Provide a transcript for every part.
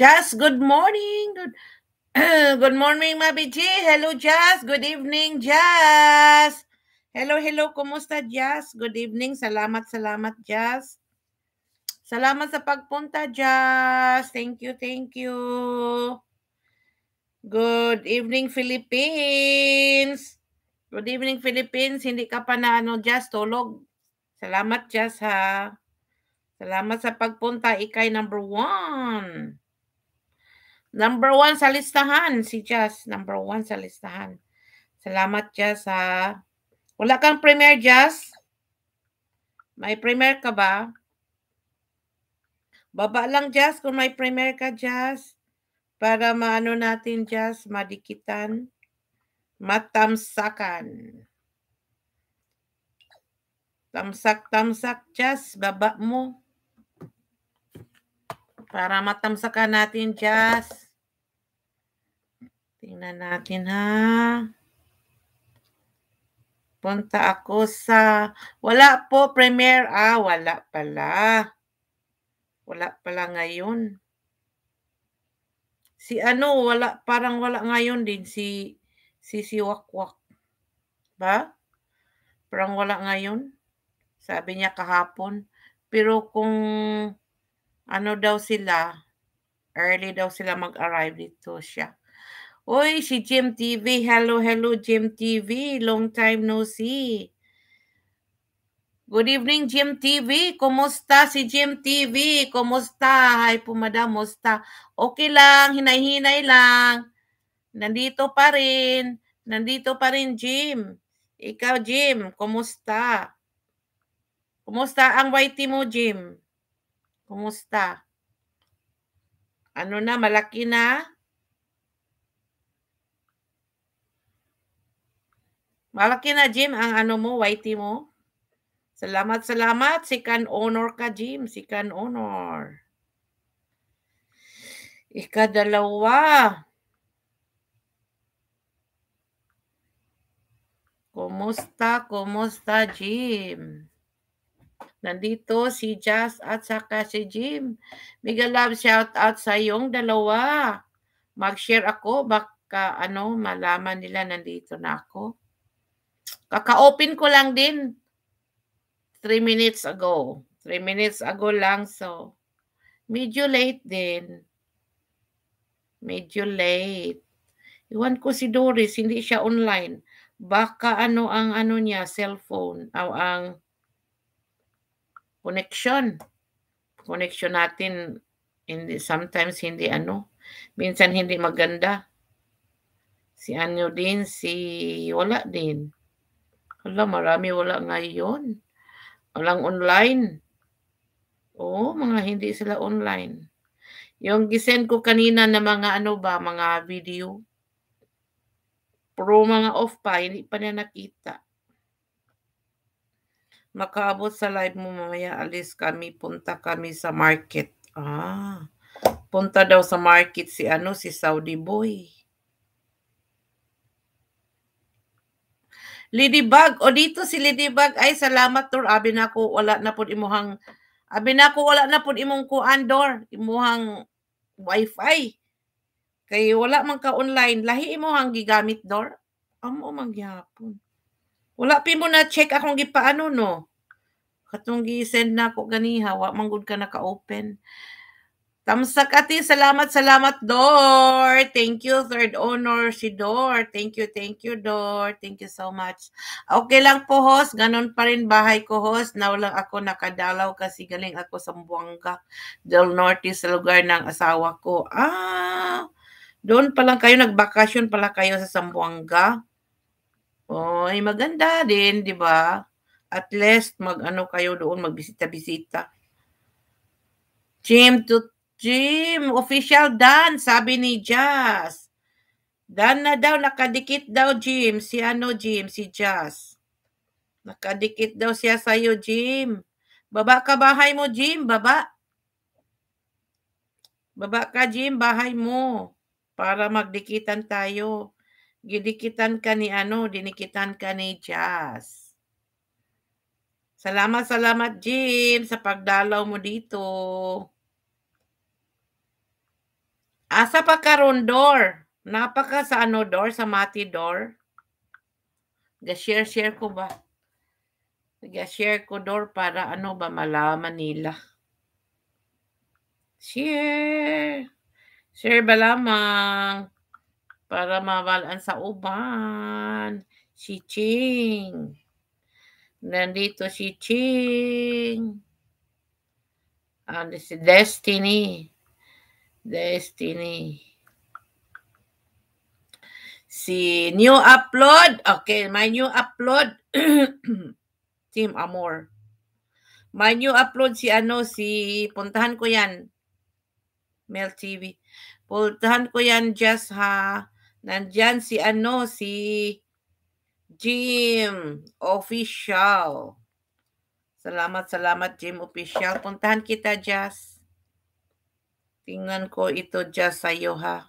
Jazz, good morning. Good, good morning, Mabi G. Hello, Jazz. Good evening, Jazz. Hello, hello. Kumusta, Jazz? Good evening. Salamat, salamat, Jazz. Salamat sa pagpunta, Jazz. Thank you, thank you. Good evening, Philippines. Good evening, Philippines. Hindi ka pa na ano, Jazz, tulog. Salamat, Jazz, ha. Salamat sa pagpunta. Ikay number one. Number one sa listahan, si Jazz. Number one sa listahan. Salamat, Jazz, ha. Wala kang premier, Jazz? May premier ka ba? Baba lang, Jazz, kung may premier ka, Jazz. Para maano natin, Jazz, madikitan. Matamsakan. Tamsak-tamsak, Jazz. Baba mo. Para matamsakan natin, Jazz. Tingnan natin, ha? Punta ako sa... Wala po, premiere. Ah, wala pala. Wala pala ngayon. Si ano, wala, parang wala ngayon din si si si Wakwak. Ba? Parang wala ngayon. Sabi niya kahapon. Pero kung ano daw sila, early daw sila mag-arrive dito siya. Uy, si Jim TV. Hello, hello, Jim TV. Long time no see. Good evening, Jim TV. Kumusta si Jim TV? Kumusta? Hi po, madam. Musta? Okay lang. Hinay-hinay lang. Nandito pa rin. Nandito pa rin, Jim. Ikaw, Jim. Kumusta? Kumusta ang YT mo, Jim? Kumusta? Ano na, malaki na? Malaki na, Jim, ang ano mo, YT mo. Salamat, salamat. Sikan honor ka, Jim. Sikan honor. Ikadalawa. Kumusta, kumusta, Jim? Nandito si Jazz at saka si Jim. Mega love shout out sa yung dalawa. Mag-share ako baka ano malaman nila nandito na ako. Kaka-open ko lang din 3 minutes ago. 3 minutes ago lang so medyo late din. Medyo late. Iwan ko si Doris, hindi siya online. Baka ano ang ano niya, cellphone, o ang connection. Connection natin, hindi, sometimes hindi ano, minsan hindi maganda. Si ano din, si wala din. Wala, marami wala ngayon. Walang online. Oo, mga hindi sila online. Yung gisend ko kanina na mga ano ba, mga video. Pro mga off pa, hindi pa na nakita. Makaabot sa live mo mamaya. Alis kami. Punta kami sa market. Ah. Punta daw sa market si ano, si Saudi boy. Ladybug, o dito si Ladybug, ay salamat Tor, abi na wala na po imuhang, abi na wala na po imong kuan Dor, imuhang wifi. Kay wala man ka online, lahi imuhang gigamit Dor. Amo mangyapon. Wala pi mo na check akong gipaano no. Katong gi-send na ko ganiha, wa manggod ka naka-open. Tamsak ati, salamat, salamat, Dor. Thank you, third owner, si Dor. Thank you, thank you, Dor. Thank you so much. Okay lang po, host. Ganon pa rin bahay ko, host. Now lang ako nakadalaw kasi galing ako sa Buanga del Norte sa lugar ng asawa ko. Ah, doon pa lang kayo, nagbakasyon pala kayo sa Sambuanga. Oh, ay maganda din, 'di ba? At least mag-ano kayo doon, magbisita-bisita. Gym to gym, official dance, sabi ni Jazz. Dan na daw, nakadikit daw, Jim. Si ano, Jim? Si Jazz. Nakadikit daw siya sa'yo, Jim. Baba ka bahay mo, Jim. Baba. Baba ka, Jim. Bahay mo. Para magdikitan tayo. Gidikitan ka ni ano, dinikitan ka ni Jazz. Salamat, salamat, Jim, sa pagdalaw mo dito. Asa pa karon door? Napaka sa ano door? Sa mati door? Ga-share, share ko ba? Ga-share ko door para ano ba malaman nila. Share. Share ba lamang? para mawalan sa uban. Si Ching. Nandito si Ching. And si Destiny. Destiny. Si new upload. Okay, my new upload. Team Amor. My new upload si ano, si puntahan ko yan. Mel TV. Puntahan ko yan just ha. Nandyan si ano, si Jim Official. Salamat, salamat Jim Official. Puntahan kita, Jazz. Tingnan ko ito, Jazz, sa'yo ha.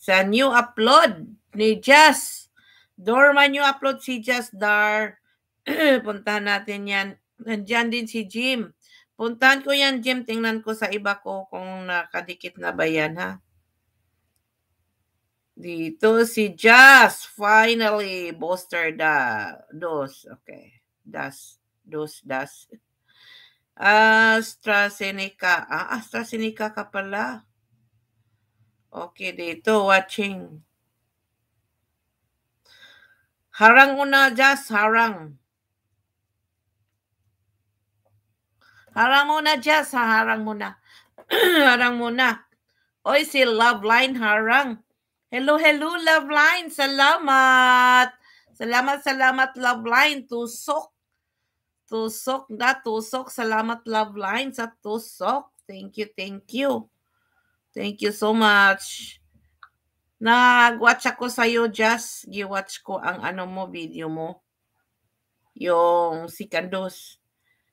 Sa new upload ni Jazz. Dorman new upload si Jazz Dar. Puntahan natin yan. Nandyan din si Jim. Puntahan ko yan, Jim. Tingnan ko sa iba ko kung nakadikit na ba yan, ha? Dito si Jazz finally booster da dos. Okay. Das dos das. Ah, AstraZeneca. Ah, AstraZeneca ka pala. Okay, dito watching. Harang una, Jazz. Harang. Harang muna, Jazz. harang muna. harang muna. Oy, si Loveline Harang. Hello, hello, Love Line. Salamat. Salamat, salamat, Love Line. Tusok. Tusok na, tusok. Salamat, Love Line, sa tusok. Thank you, thank you. Thank you so much. Nag-watch ako sa'yo, just gi-watch ko ang ano mo, video mo. Yung si Candos.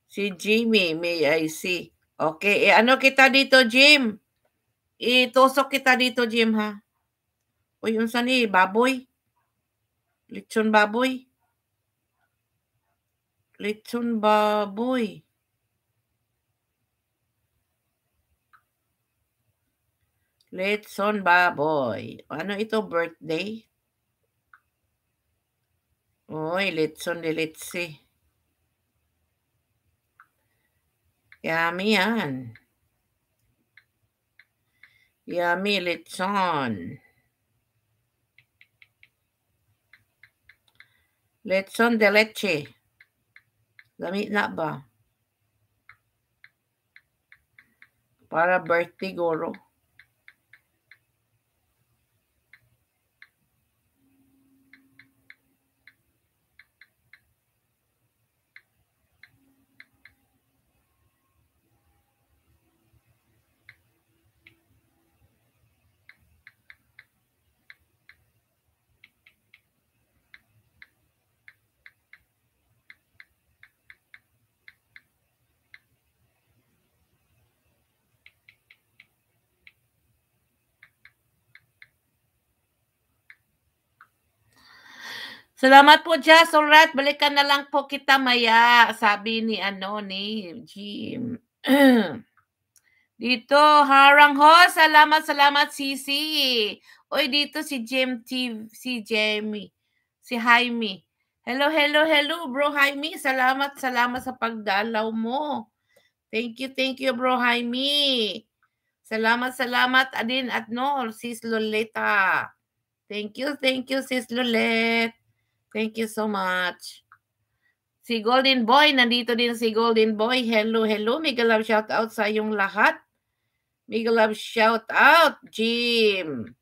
Si Jimmy, may I see. Okay, e, ano kita dito, Jim? Itusok kita dito, Jim, ha? Uy, unsan ni baboy? Lechon baboy. Lechon baboy. Lechon baboy. Ano ito birthday? Uy, lechon de litsi. Yummy yan. Yummy litson. Lechon de leche. Lami na ba? Para birthday goro. Salamat po, Jazz. Alright, balikan na lang po kita maya, sabi ni ano ni Jim. dito, harang ho. Salamat, salamat, Sisi. Oy, dito si Jim T, si Jamie, si Jaime. Hello, hello, hello, bro Jaime. Salamat, salamat sa pagdalaw mo. Thank you, thank you, bro Jaime. Salamat, salamat, Adin at no, sis Loleta. Thank you, thank you, sis Lolette. Thank you so much. Si Golden Boy, nandito din si Golden Boy. Hello, hello. Mega love shout out sa iyong lahat. Mega love shout out, Jim.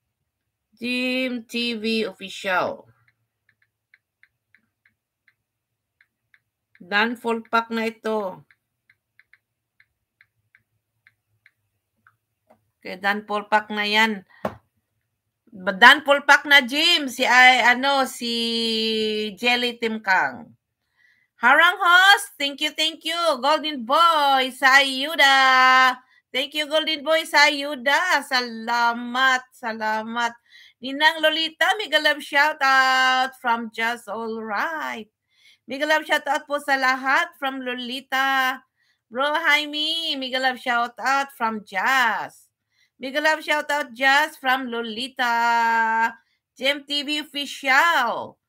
Jim TV official. Dan full pack na ito. Okay, Dan full pack na yan. Dan Pulpak na Jim, si ay, ano si Jelly Tim Kang. Harang host, thank you, thank you. Golden Boy, Sayuda. Thank you, Golden Boy, Sayuda. Salamat, salamat. Ninang Lolita, mega love shout out from Just All Right. Mega love shout out po sa lahat from Lolita. Bro hi me. mega love shout out from Just. Big love shout out just from Lolita. Jim official.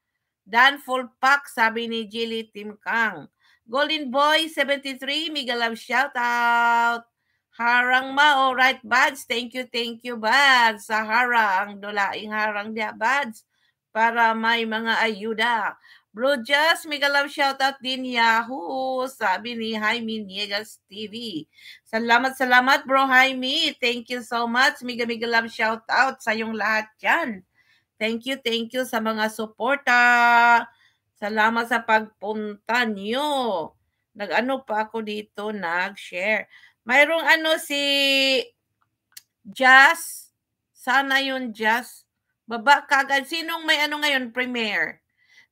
Dan full pack sabi ni Jilly Tim Kang. Golden Boy 73, mega love shout out. Harang ma, alright buds. Thank you, thank you buds. Sa harang, dulaing harang dia buds. para may mga ayuda. Bro Just, mega love shoutout din Yahoo. Sabi ni Jaime Niegas TV. Salamat, salamat bro Jaime. Thank you so much. Mega mega love shoutout sa yung lahat yan. Thank you, thank you sa mga suporta. Salamat sa pagpunta nyo. Nag-ano pa ako dito, nag-share. Mayroong ano si Jazz. Sana yung Jazz. Baba kagad. Sinong may ano ngayon, premiere?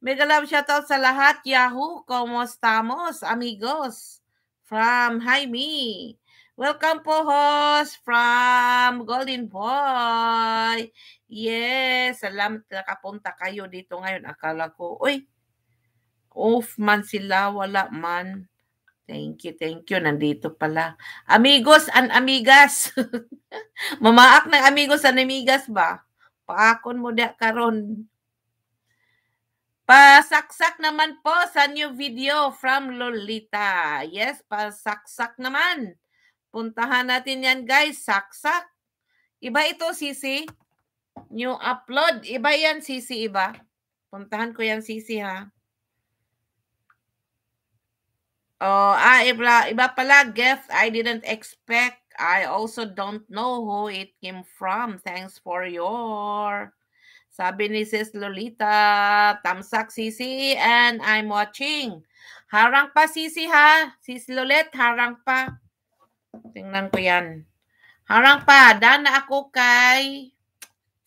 Mega love shoutout sa lahat. Yahoo, como estamos, amigos? From Jaime. Welcome po, host, from Golden Boy. Yes, salamat na kapunta kayo dito ngayon. Akala ko, uy, off man sila, wala man. Thank you, thank you. Nandito pala. Amigos and amigas. Mamaak ng amigos and amigas ba? Paakon mo da karon. Pasaksak naman po sa new video from Lolita. Yes, pasaksak naman. Puntahan natin yan guys, saksak. Iba ito, Sisi. New upload. Iba yan, Sisi, iba. Puntahan ko yan, Sisi, ha. Oh, ah, iba, iba pala, gift. I didn't expect. I also don't know who it came from. Thanks for your sabi ni Sis Lolita, tamsak sisi and I'm watching. Harang pa sisi ha, Sis Lolet, harang pa. Tingnan ko yan. Harang pa, dana ako kay,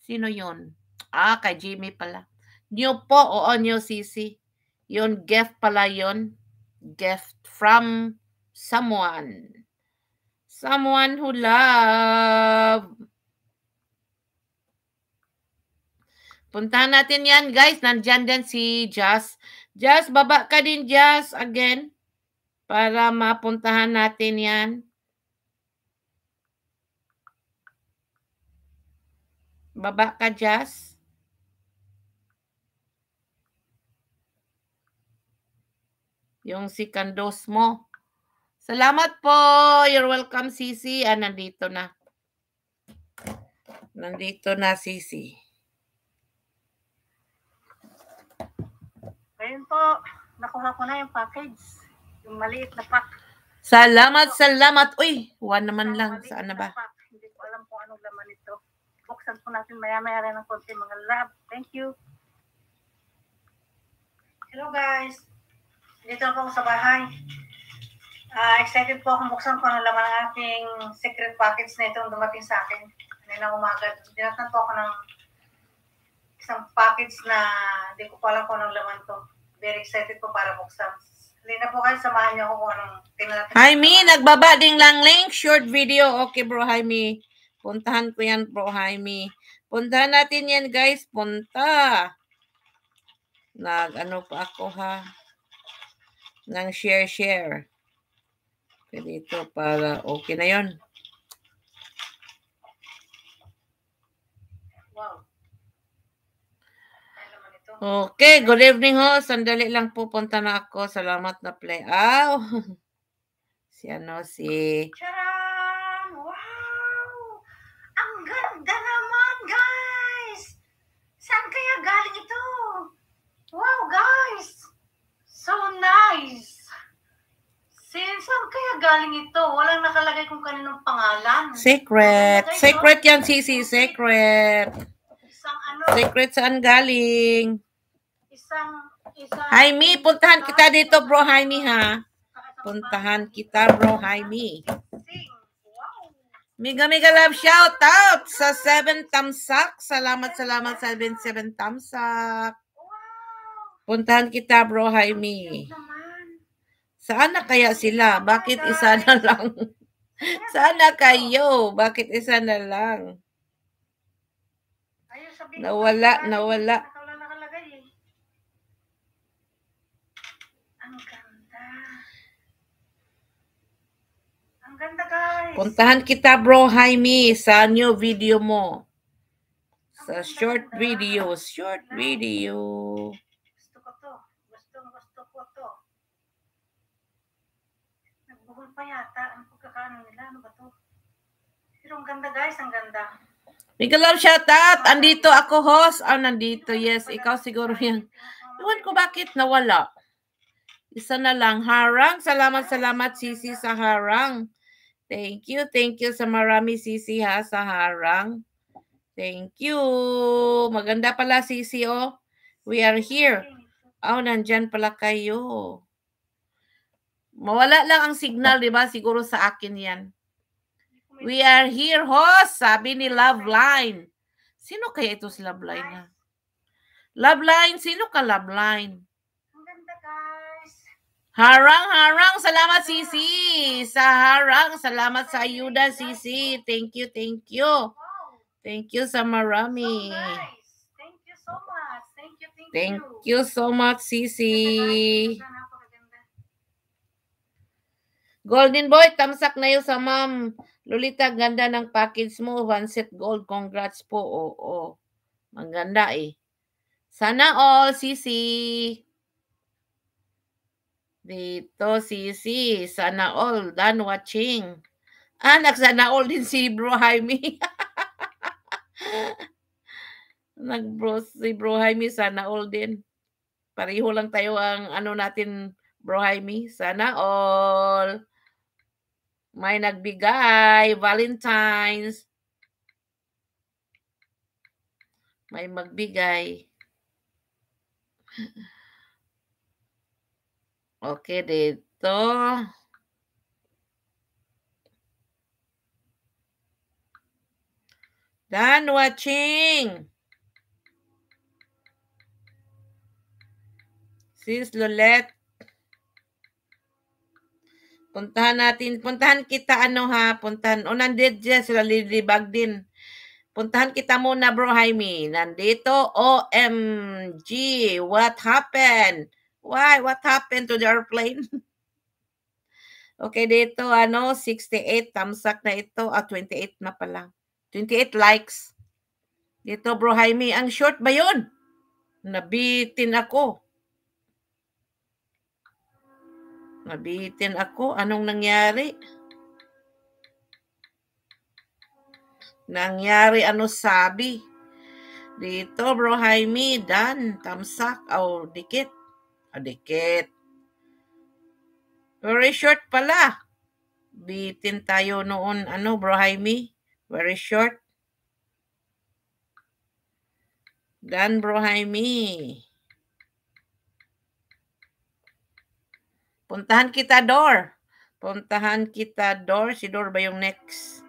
sino yon? Ah, kay Jimmy pala. New po, oo, new sisi. Yon gift pala yon. Gift from someone. Someone who love Puntahan natin yan, guys. Nandyan din si Jazz. Jazz, baba ka din, Jazz, again. Para mapuntahan natin yan. Baba ka, Jazz. Yung si Candos mo. Salamat po. You're welcome, Sisi. Ah, nandito na. Nandito na, Sisi. po. Nakuha ko na yung package. Yung maliit na pack. Salamat, salamat. Uy, one naman lang. Saan na ba? Na Hindi ko alam kung anong laman nito. Buksan po natin maya-maya rin ng konti mga lab. Thank you. Hello guys. Dito po ako sa bahay. Uh, excited po akong buksan ko ng laman ng ating secret package na itong dumating sa akin. Kanina umaga. Dinatan po ako ng isang package na hindi ko pa alam kung anong laman to very excited po para buksan. Hindi na po kayo, samahan niyo ako kung anong tinatapos. Jaime, nagbaba ding lang link. Short video. Okay, bro, Jaime. Puntahan ko yan, bro, Jaime. Puntahan natin yan, guys. Punta. Nag-ano pa ako, ha? Nang share-share. Pwede ito para okay na yon. Okay, good evening ho. Sandali lang pupunta na ako. Salamat na play. Aw. Oh. Si ano si Charam! Wow! Ang ganda naman, guys. Saan kaya galing ito? Wow, guys. So nice. Since saan kaya galing ito? Walang nakalagay kung kaninong pangalan. Secret. Secret yan, Sisi. Secret. ano? Secret saan galing? Isang, isang... Jaime, puntahan kita dito, bro Jaime, ha? Puntahan kita, bro Jaime. Mega mega love shout out sa 7 Tamsak. Salamat, salamat sa 7 Tamsak. Puntahan kita, bro Jaime. Saan na kaya sila? Bakit isa na lang? Saan na kayo? Bakit isa na lang? Nawala, nawala. Puntahan kita, bro Jaime, sa new video mo. Sa short video, short video. Gusto ko to. Gusto, gusto ko to. Nagbuhol pa yata ang pagkakaano nila. Ano ba to? Pero ang ganda, guys. Ang ganda. Miguel shout out. Andito ako, host. Ah, oh, nandito. Yes, ikaw siguro yan. Iwan ko bakit nawala. Isa na lang. Harang. Salamat, salamat, sisi sa harang. Thank you, thank you sa marami sisi ha sa harang. Thank you. Maganda pala sisi oh. We are here. Oh, nandyan pala kayo. Mawala lang ang signal, di ba? Siguro sa akin yan. We are here, host. Sabi ni Loveline. Sino kaya ito si Loveline ha? Loveline, sino ka Loveline? Harang, harang. Salamat, Sisi. Sa harang. Salamat sa ayuda, Sisi. Thank you, thank you. Thank you sa marami. So Thank you so much. Thank you, thank, thank you. so much, Sisi. Golden Boy, tamsak na yun sa ma'am. Lolita, ganda ng package mo. One set gold. Congrats po. Oo. oo. Ang ganda eh. Sana all, Sisi. Dito si si sana all done watching. Anak ah, sana all din si Bro Jaime. Nagbro si Bro Jaime sana all din. Pareho lang tayo ang ano natin Bro Jaime. Sana all. May nagbigay. Valentine's. May magbigay. Okay, dito. Dan watching. Sis Lolette. Puntahan natin. Puntahan kita ano ha. Puntahan. O, oh, nandit dyan. Sila lilibag din. Puntahan kita muna bro Jaime. Nandito. OMG. What happened? Why? What happened to the airplane? okay, dito, ano, 68. Tamsak na ito. Ah, 28 na pala. 28 likes. Dito, bro Jaime, ang short ba yun? Nabitin ako. Nabitin ako. Anong nangyari? Nangyari, ano sabi? Dito, bro Jaime, dan, tamsak, o oh, dikit. Adikit. Very short pala. Bitin tayo noon, ano, bro Jaime? Very short. Dan bro Jaime. Puntahan kita, Dor. Puntahan kita, Dor. Si Dor ba yung next?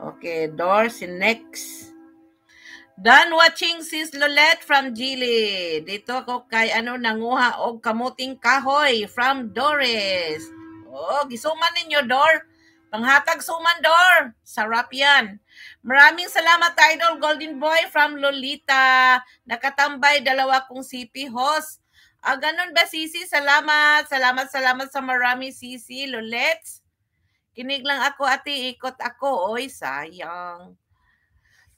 Okay, Dor, si next. Dan watching sis Lolette from Gili. Dito ako kay ano nanguha og kamuting kahoy from Doris. Oh, gisuman ninyo Dor. Panghatag suman Dor. Sarap yan. Maraming salamat Idol Golden Boy from Lolita. Nakatambay dalawa kong CP host. Ah, ganun ba sisi? Salamat. Salamat, salamat sa marami sisi. Lolette. Kinig lang ako ate, ikot ako. Oy, sayang.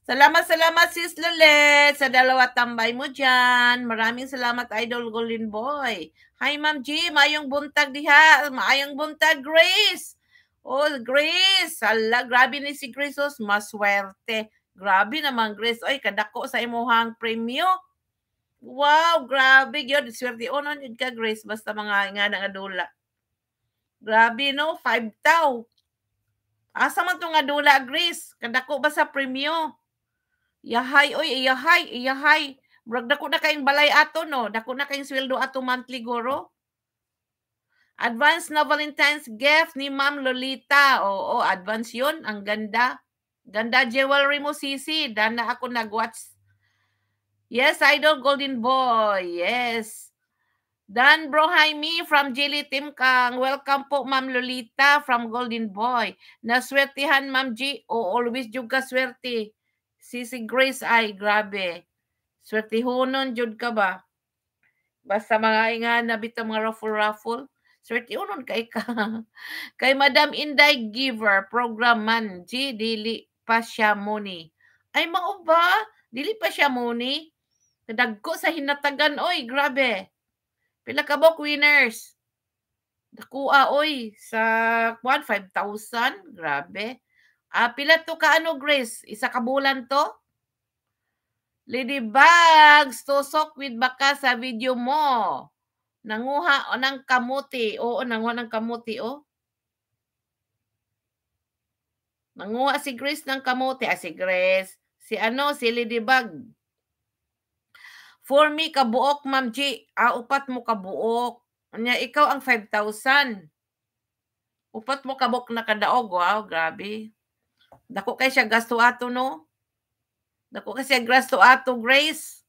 Salamat, salamat Sis Lalet sa dalawa tambay mo dyan. Maraming salamat Idol Golden Boy. Hi Ma'am G, maayong buntag diha. Maayong buntag Grace. Oh, Grace. Hala, grabe ni si Grace. Os, oh, maswerte. Grabe naman Grace. Oy, kadako sa imuhang premyo. Wow, grabe gyud. Swerte onon oh, yun ka Grace basta mga nga nga dula. Grabe no, five taw. Asa man tong nga dula Grace? Kadako ba sa premyo? Yahay, oy, yahay, yahay. Murag dako na kayong balay ato, no? Dako na kayong sweldo ato monthly, goro. Advance na Valentine's gift ni Ma'am Lolita. Oo, advance yun. Ang ganda. Ganda jewelry mo, Sisi. Dana ako nag-watch. Yes, Idol Golden Boy. Yes. Dan Bro Jaime from Jelly Team Kang. Welcome po, Ma'am Lolita from Golden Boy. Naswertihan, Ma'am G. O, always juga swerte. Si si Grace ay grabe. Swerte honon jud ka ba? Basta mga ingan na bitaw mga raffle raffle. Swerte unon kay ka. kay Madam Inday Giver program man G dili pa siya money. Ay mao ba? Dili pa siya money. Kadagko sa hinatagan oy, grabe. Pila ka ba winners? Dakua oy sa 1 5,000, grabe. Ah, pila to ka ano, Grace? Isa ka bulan to? Ladybugs, tusok with baka sa video mo. Nanguha o ng kamuti. Oo, nanguha ng kamuti, oh. Nanguha si Grace ng kamuti. Ah, si Grace. Si ano, si Ladybug. For me, kabuok, Ma'am G. Ah, upat mo kabuok. Anya, ikaw ang 5,000. Upat mo kabuok na kadaog. Wow, grabe. Dako kay siya gasto ato, no? Dako kay siya gasto ato, Grace.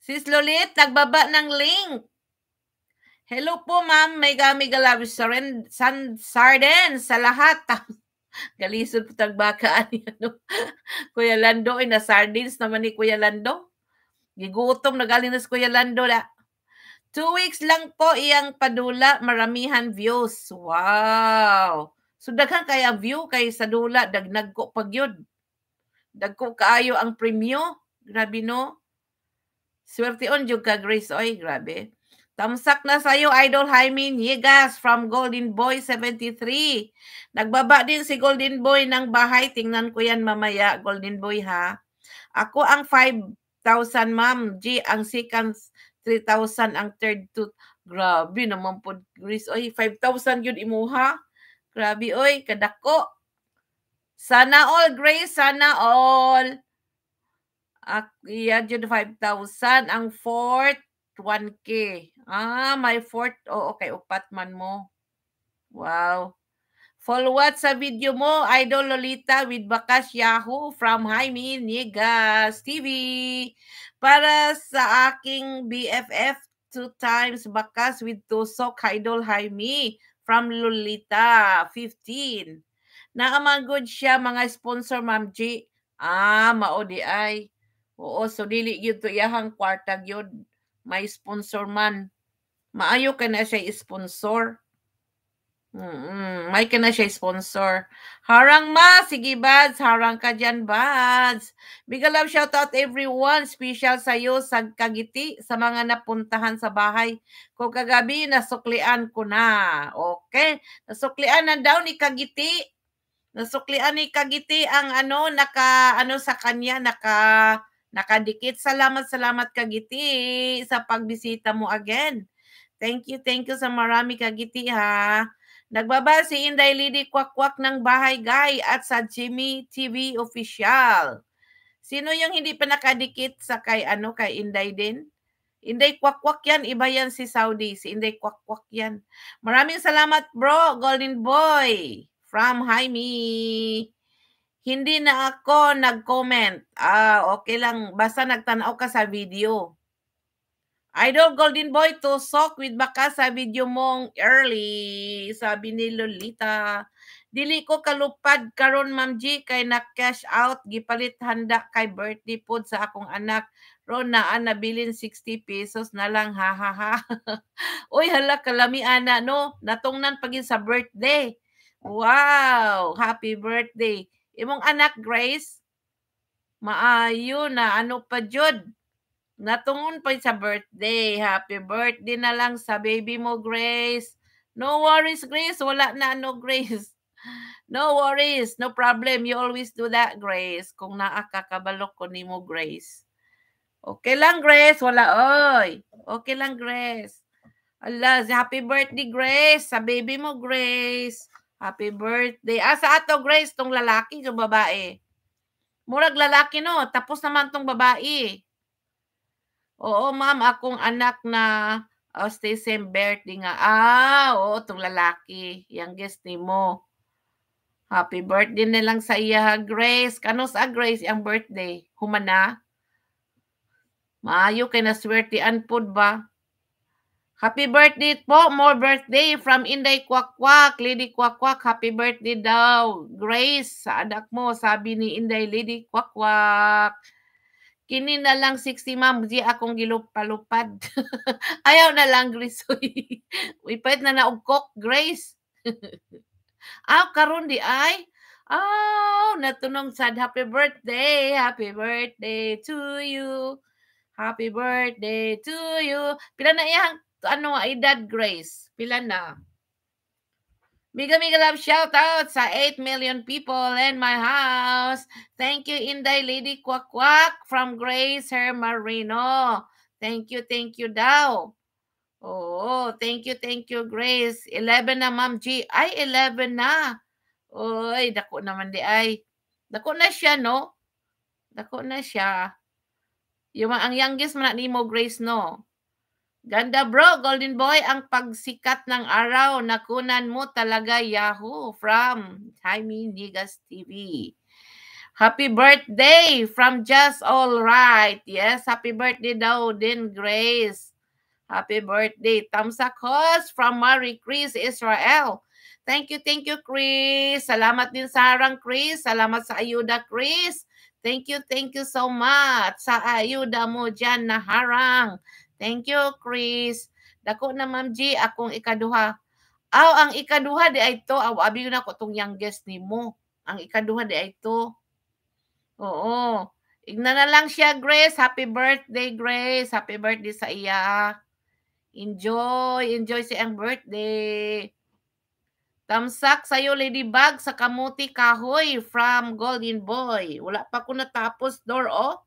Sis Lolit, nagbaba ng link. Hello po, ma'am. May gamig alabi saren, san, sarden sa lahat. Galisod po tagbakaan. Ano? Kuya Lando, ay na sardines naman ni Kuya Lando. Gigutom nagaling na si Kuya Lando na. Two weeks lang po iyang padula, maramihan views. Wow! So daghan kay view kay sa dula dag ko pagyod. Dagko kaayo ang premyo, grabe no. Swerte on jud ka Grace oy, grabe. Tamsak na sa'yo, Idol Jaimin Higas from Golden Boy 73. Nagbaba din si Golden Boy ng bahay. Tingnan ko yan mamaya, Golden Boy ha. Ako ang 5,000, ma'am. G, ang second 3,000, ang third to... Grabe naman po, Grace. Oy, 5,000 yun imuha. Grabe, oy, kadako. Sana all, Grace, sana all. Iya, jud 5,000. Ang fourth, 1K. Ah, my fourth. Oh, okay, upat man mo. Wow. Follow Forward sa video mo, Idol Lolita with Bakas Yahoo from Jaime Nigas TV. Para sa aking BFF, two times Bakas with Tusok, Idol Jaime from Lolita 15. Naamagod siya mga sponsor Ma'am G. Ah, maodi ay. Oo, so dili gyud to yahang kwarta gyud may sponsor man. Maayo ka na siya sponsor. Mm-mm. May na siya sponsor. Harang ma! Sige, Bads. Harang ka dyan, Bads. Big love shout out everyone. Special sa'yo sa Kagiti sa mga napuntahan sa bahay. Ko kagabi, nasuklian ko na. Okay? Nasuklian na daw ni Kagiti. Nasuklian ni Kagiti ang ano, naka, ano sa kanya, naka, nakadikit. Salamat, salamat Kagiti sa pagbisita mo again. Thank you, thank you sa marami Kagiti ha. Nagbaba si Inday Lidi Kwakwak ng Bahay Guy at sa Jimmy TV Official. Sino yung hindi pa nakadikit sa kay ano kay Inday din? Inday Kwakwak yan, iba yan si Saudi, si Inday Kwakwak yan. Maraming salamat bro, Golden Boy from Jaime. Hindi na ako nag-comment. Ah, okay lang basta nagtanaw ka sa video. Idol Golden Boy, to sock with baka sa video mong early, sabi ni Lolita. Dili ko kalupad karon Ma'am G kay na cash out gipalit handa kay birthday food sa akong anak. Ron na ana bilin 60 pesos na lang ha ha ha. Oy hala kalami ana no natungnan pagin sa birthday. Wow, happy birthday. Imong anak Grace, maayo na ano pa jud Natungon pa sa birthday. Happy birthday na lang sa baby mo, Grace. No worries, Grace. Wala na, no, Grace. No worries. No problem. You always do that, Grace. Kung naakakabalok ko ni mo, Grace. Okay lang, Grace. Wala, oy. Okay lang, Grace. Alas, happy birthday, Grace. Sa baby mo, Grace. Happy birthday. Ah, sa ato, Grace, tong lalaki, yung babae. Murag lalaki, no? Tapos naman tong babae. Oo, ma'am, akong anak na oh, stay same birthday nga. Ah, oo, tong lalaki. Youngest ni mo. Happy birthday na lang sa iya, Grace. Kano sa Grace ang birthday? Humana? Maayo kay na swertian pod ba? Happy birthday po. More birthday from Inday Kwak-Kwak. Lady Kwak-Kwak, happy birthday daw. Grace, sa anak mo, sabi ni Inday Lady Kwak-Kwak. Kini na lang 60 ma'am, di akong palupad. Ayaw na lang Uy, Ipait na naog naugkok, Grace. Aw, ah, karon di ay. Oh, natunong sad happy birthday, happy birthday to you. Happy birthday to you. Pila na iyang ano edad Grace? Pila na? Mega mega love shout out sa 8 million people in my house. Thank you Inday Lady Kwak Kwak from Grace Her Marino. Thank you, thank you daw. Oh, thank you, thank you Grace. 11 na Ma'am G. Ay, 11 na. Oy, dako naman di ay. Dako na siya, no? Dako na siya. Yung ang youngest man ni mo Grace, no? Ganda bro, Golden Boy, ang pagsikat ng araw, nakunan mo talaga Yahoo from Jaime Nigas TV. Happy birthday from Just All Right. Yes, happy birthday daw din, Grace. Happy birthday. Tamsakos from Marie Chris Israel. Thank you, thank you, Chris. Salamat din sa harang, Chris. Salamat sa ayuda, Chris. Thank you, thank you so much sa ayuda mo dyan na harang. Thank you, Chris. Dako na, Ma'am G, akong ikaduha. Aw, oh, ang ikaduha di ay to. Aw, abi na ko tong youngest ni mo. Ang ikaduha di ay to. Oo. Igna na lang siya, Grace. Happy birthday, Grace. Happy birthday sa iya. Enjoy. Enjoy si ang birthday. Tamsak sa'yo, Ladybug, sa Kamuti Kahoy from Golden Boy. Wala pa ko natapos, Dor, oh.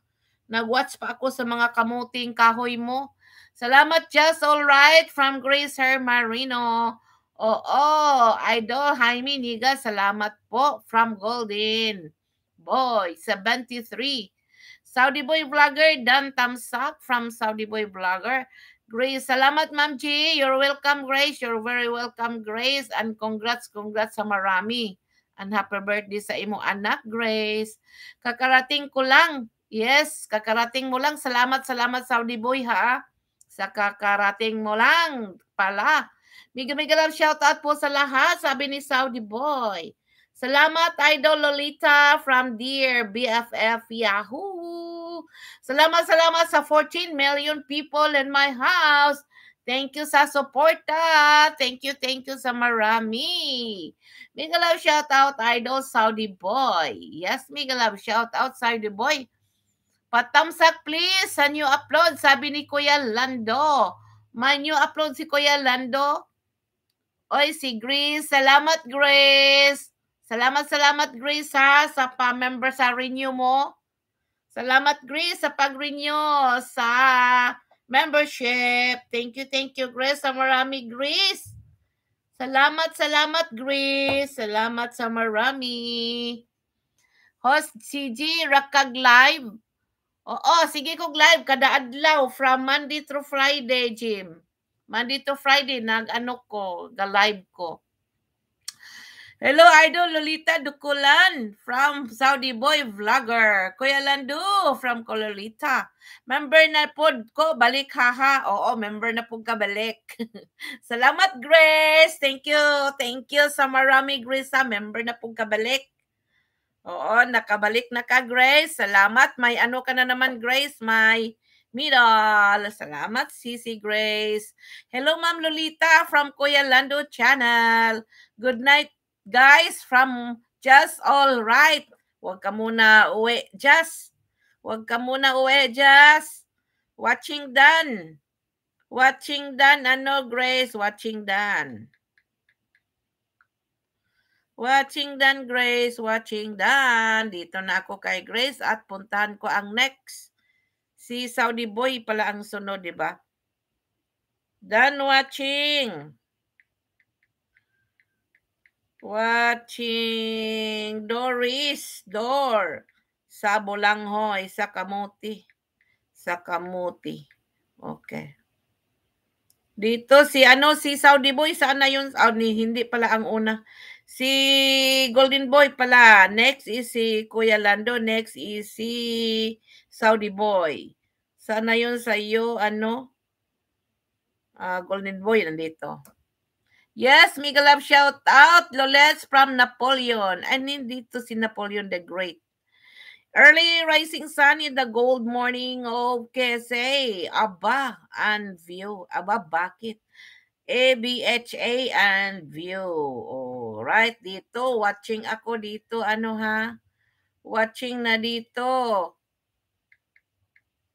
Nag-watch pa ako sa mga kamuting kahoy mo. Salamat, just all right from Grace Her Marino. Oo, Idol Jaime Niga, salamat po from Golden. Boy, 73. Saudi Boy Vlogger, Dan Tamsak from Saudi Boy Vlogger. Grace, salamat Ma'am G. You're welcome, Grace. You're very welcome, Grace. And congrats, congrats sa marami. And happy birthday sa imo anak, Grace. Kakarating ko lang. Yes, kakarating mo lang. Salamat, salamat, Saudi Boy, ha? Sa kakarating mo lang pala. Mega-mega love shout out po sa lahat, sabi ni Saudi Boy. Salamat Idol Lolita from Dear BFF Yahoo. Salamat, salamat sa 14 million people in my house. Thank you sa suporta. Thank you, thank you sa marami. Mega love shout out Idol Saudi Boy. Yes, mega love shout out Saudi Boy. Patamsak please sa new upload, sabi ni Kuya Lando. May new upload si Kuya Lando. Oy, si Grace. Salamat, Grace. Salamat, salamat, Grace, ha, sa pa-member sa renew mo. Salamat, Grace, sa pag-renew sa membership. Thank you, thank you, Grace, sa marami, Grace. Salamat, salamat, Grace. Salamat sa marami. Host, si G, Rakag Live. Oo, sige kog live kada adlaw from Monday to Friday, Jim. Monday to Friday nag ano ko, ga live ko. Hello Idol Lolita Dukulan from Saudi Boy Vlogger. Kuya Landu from Kololita. Member na pod ko, balik haha. Oo, member na pod ka balik. Salamat Grace. Thank you. Thank you sa marami Grace sa member na pod ka balik. Oo, nakabalik na ka, Grace. Salamat. May ano ka na naman, Grace. May middle. Salamat, Sisi Grace. Hello, Ma'am Lolita from Kuya Lando Channel. Good night, guys, from Just All Right. Huwag ka muna uwi, Just. Huwag ka muna uwi, Just. Watching Dan. Watching Dan, ano, Grace? Watching Dan. Watching Dan, Grace. Watching Dan. Dito na ako kay Grace at puntahan ko ang next. Si Saudi Boy pala ang sunod, di ba? Dan watching. Watching. Doris. Dor. Sabo lang ho. Isa kamuti. Sa kamuti. Okay. Dito si ano si Saudi Boy. Saan na yun? Oh, ni, hindi pala ang una. Si Golden Boy pala. Next is si Kuya Lando. Next is si Saudi Boy. Sana yun sa iyo, ano? Uh, Golden Boy, nandito. Yes, Miguel Love, shout out. Loles from Napoleon. I mean, dito si Napoleon the Great. Early rising sun in the gold morning of Quezay. Aba and view. Aba, bakit? ABHA and view. Oh, right dito. Watching ako dito. Ano ha? Watching na dito.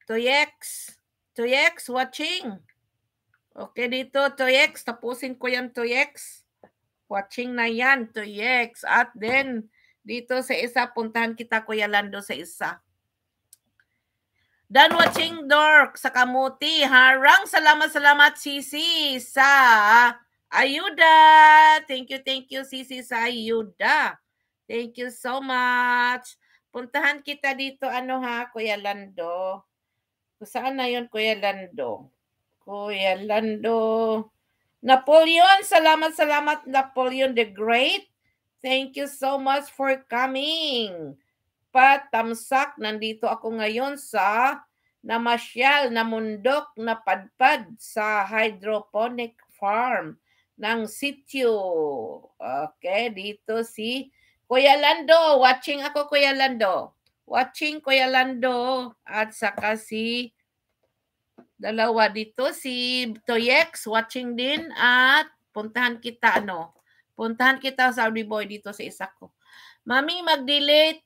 Toyex. Toyex, watching. Okay, dito. Toyex. Tapusin ko yan, Toyex. Watching na yan, Toyex. At then, dito sa isa, puntahan kita, Kuya Lando, sa isa. Dan watching dork sa kamuti. Harang salamat salamat sisi sa Ayuda! Thank you, thank you, CC sa Ayuda. Thank you so much. Puntahan kita dito, ano ha, Kuya Lando. Saan na yun, Kuya Lando? Kuya Lando. Napoleon, salamat, salamat, Napoleon the Great. Thank you so much for coming. Patamsak, nandito ako ngayon sa namasyal na mundok na padpad sa hydroponic farm ng sityo. Okay, dito si Kuya Lando. Watching ako, Kuya Lando. Watching Kuya Lando. At saka si dalawa dito, si Toyex. Watching din. At puntahan kita, ano? Puntahan kita, sa Audi Boy, dito sa isa ko. Mami, mag-delete.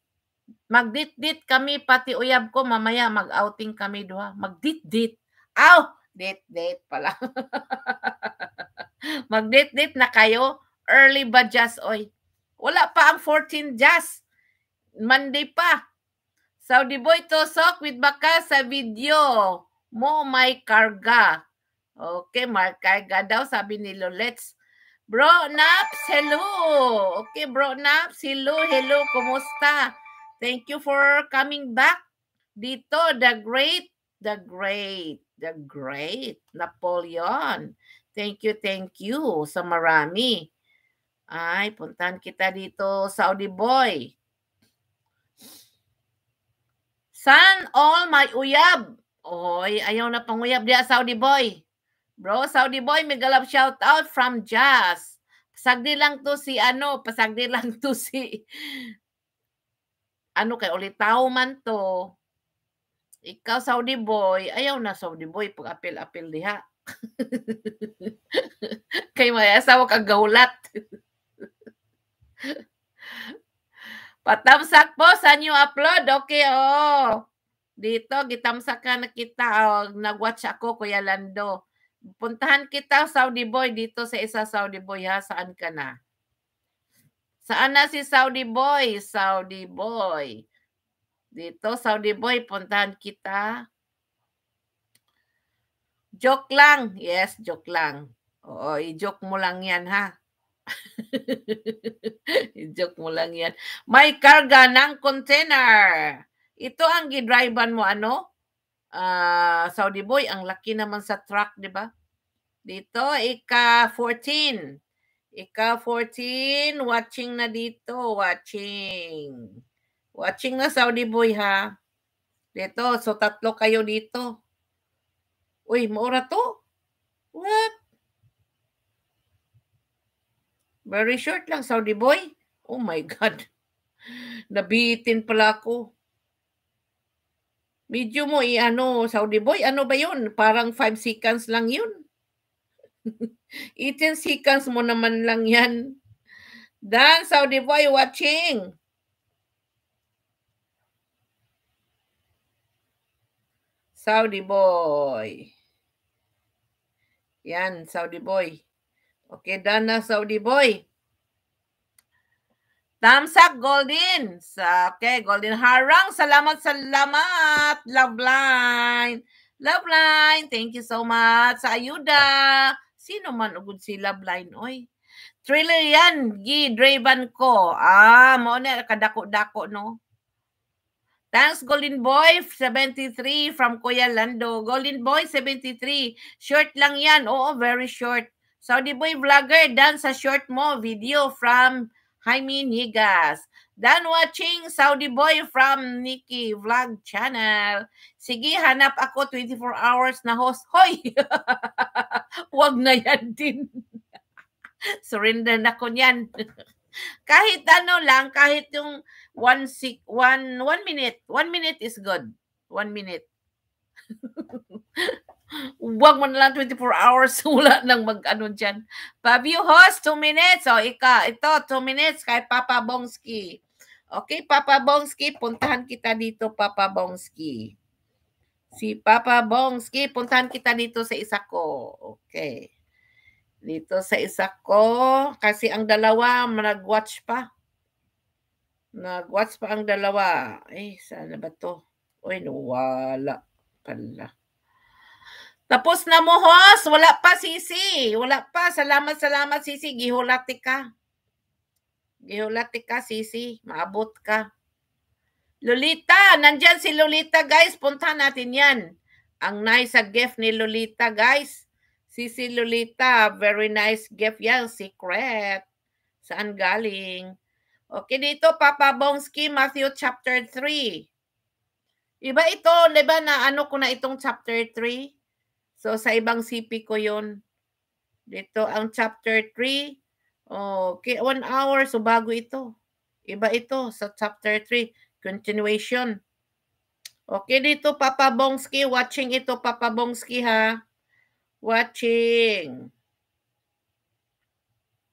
Magditdit kami, pati uyab ko. Mamaya mag-outing kami, duha. Magditdit. Aw! Date-date pala. Mag-date-date na kayo. Early ba, Jazz? Oy, wala pa ang 14 Jazz. Monday pa. Saudi boy tosok with baka sa video. Mo may karga. Okay, Mark Karga daw, sabi ni Lolets. Bro Naps, hello! Okay, Bro Naps, hello, hello, kumusta? Thank you for coming back dito, the great, the great, the great Napoleon. Thank you, thank you sa marami. Ay, puntahan kita dito, Saudi boy. San all my uyab? Oy, ayaw na pang uyab diya, Saudi boy. Bro, Saudi boy, may galap shout out from Jazz. Pasagdi lang to si ano, pasagdi lang to si ano kay ulit tao man to. Ikaw Saudi boy, ayaw na Saudi boy pag apil-apil diha. Kay may asawa kag gaulat. Patamsak po sa new upload. Okay, oh. Dito, gitamsak ka na kita. Oh, Nag-watch ako, Kuya Lando. Puntahan kita, Saudi Boy, dito sa isa Saudi Boy, ha? Saan ka na? Saan na si Saudi Boy? Saudi Boy. Dito, Saudi Boy, puntahan kita. Joke lang. Yes, joke lang. Oo, i-joke mo lang yan ha. i-joke mo lang yan. May karga ng container. Ito ang gidriban mo ano? Uh, Saudi boy, ang laki naman sa truck, di ba? Dito, ika-14. Ika-14, watching na dito. Watching. Watching na Saudi boy ha. Dito, so tatlo kayo dito. Uy, maura to? What? Very short lang, Saudi boy. Oh my God. Nabitin pala ako. Medyo mo, i-ano, eh, Saudi boy, ano ba yun? Parang 5 seconds lang yun. 18 seconds mo naman lang yan. Dan, Saudi boy, watching. Saudi boy. Yan, Saudi boy. Okay, done na, Saudi boy. Thumbs up, Golden. Okay, Golden Harang. Salamat, salamat. Love line. Love line. Thank you so much. Sa ayuda. Sino man ugod si Love line, oy. Thriller yan, gi Draven ko. Ah, mo na kadako-dako no. Thanks, Golden Boy 73 from Kuya Lando. Golden Boy 73, short lang yan. Oo, very short. Saudi Boy Vlogger, dan sa short mo, video from Jaime Nigas. Dan watching Saudi Boy from Nikki Vlog Channel. Sige, hanap ako 24 hours na host. Hoy! Huwag na yan din. Surrender na ko niyan. kahit ano lang, kahit yung one, six, one, one minute. One minute is good. One minute. Huwag mo na lang 24 hours. Wala nang mag-ano dyan. Pabio host, 2 minutes. O, oh, ika, ito, 2 minutes kay Papa Bongski. Okay, Papa Bongski, puntahan kita dito, Papa Bongski. Si Papa Bongski, puntahan kita dito sa isa ko. Okay. Dito sa isa ko. Kasi ang dalawa, nag-watch pa. Nag-watch pa ang dalawa. Eh, sana ba to? Uy, nawala pala. Tapos na mo, host. Wala pa, Sisi. Wala pa. Salamat, salamat, Sisi. Gihulati ka. Gihulati ka, Sisi. Maabot ka. Lolita. Nandyan si Lolita, guys. Punta natin yan. Ang nice sa gift ni Lolita, guys. Sisi Lolita. Very nice gift yan. Secret. Saan galing? Okay, dito Papa Bongski, Matthew chapter 3. Iba ito, di ba na ano ko na itong chapter 3? So sa ibang CP ko yun. Dito ang chapter 3. Okay, one hour. So bago ito. Iba ito sa chapter 3. Continuation. Okay, dito Papa Bongski. Watching ito Papa Bongski ha. Watching.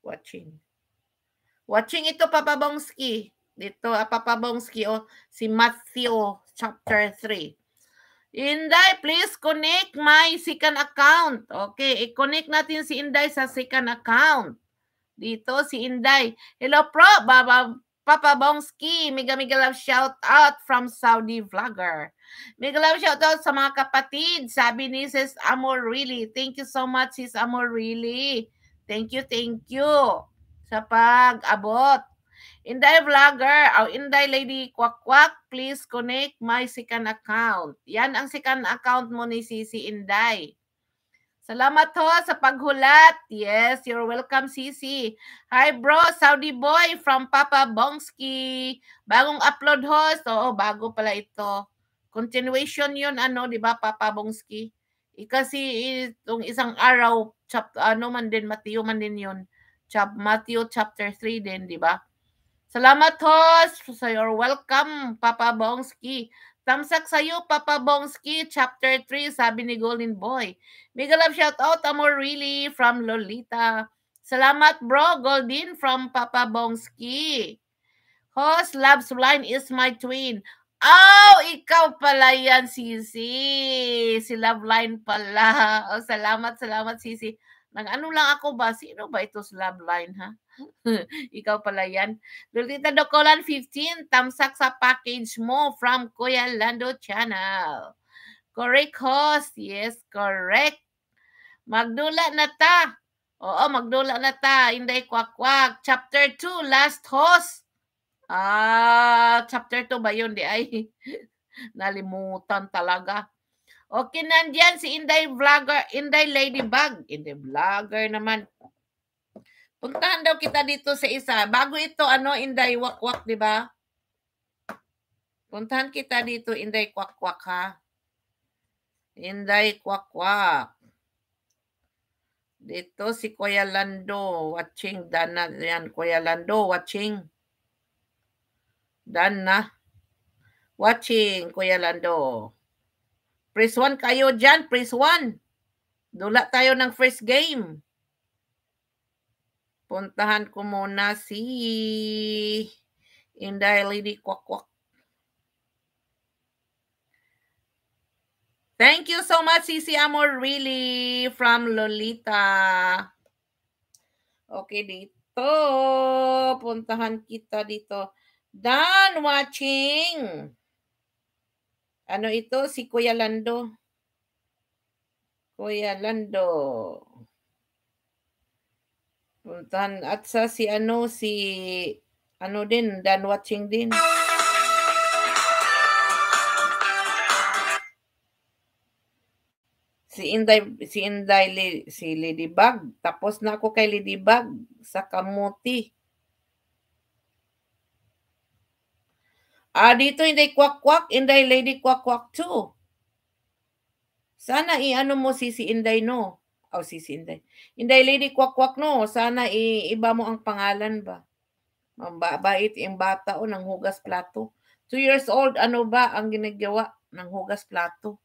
Watching. Watching ito, Papa Bongski. Dito, ah, Papa Bongski, oh, si Matthew chapter 3. Inday, please connect my second account. Okay, i-connect natin si Inday sa second account. Dito si Inday. Hello, pro. Baba, Papa Bongski, mega mega love shout out from Saudi vlogger. Mega love shout out sa mga kapatid. Sabi ni Sis Amor really. Thank you so much Sis Amor really. Thank you, thank you sa pag-abot. Inday Vlogger o Inday Lady Kwakwak, please connect my second account. Yan ang second account mo ni Sisi Inday. Salamat ho sa paghulat. Yes, you're welcome, Sisi. Hi bro, Saudi boy from Papa Bongski. Bagong upload host. Oo, oh, bago pala ito. Continuation yun, ano, di ba, Papa Bongski? Kasi itong isang araw, chap, ano man din, Mateo man din yun. Chap Matthew chapter 3 din, di ba? Salamat, host. So you're welcome, Papa Bongski. Tamsak iyo, Papa Bongski, Chapter 3, sabi ni Golden Boy. Big love shout out, Amor Really, from Lolita. Salamat bro, Golden from Papa Bongski. Host, Love's Blind is my twin. Oh, ikaw pala yan, Sisi. Si Loveline pala. Oh, salamat, salamat, Sisi. Nag-ano lang ako ba? Sino ba ito love line, ha? Ikaw pala yan. Lolita Docolan 15, tamsak sa package mo from Kuya Lando Channel. Correct host. Yes, correct. Magdula na ta. Oo, magdula na ta. Inday kwak-kwak. Chapter 2, last host. Ah, chapter 2 ba yun? Di ay. Nalimutan talaga. Okay, nandyan si Inday Vlogger, Inday Ladybug. Inday Vlogger naman. Puntahan daw kita dito sa isa. Bago ito, ano, Inday Wakwak, di ba? Puntahan kita dito, Inday Kwak Kwak, ha? Inday Kwak Kwak. Dito si Kuya Lando, watching Dana. Yan, Kuya Lando, watching. Dana. Watching, Kuya Lando. Press 1 kayo dyan. Press 1. Dula tayo ng first game. Puntahan ko muna si Inday Lady Kwakwak. Thank you so much, Sisi Amor, really, from Lolita. Okay, dito. Puntahan kita dito. Dan watching. Ano ito? Si Kuya Lando. Kuya Lando. Puntahan at sa si ano si ano din dan watching din. Si Inday si Inday si Ladybug tapos na ako kay Ladybug sa Kamuti. Ah, dito hindi kwak-kwak, inday lady kwak-kwak too. Sana i-ano mo si si Inday no. oh, si si Inday. Inday lady kwak-kwak no. Sana i-iba mo ang pangalan ba. Mababait yung bata o oh, ng hugas plato. Two years old, ano ba ang ginagawa ng hugas plato?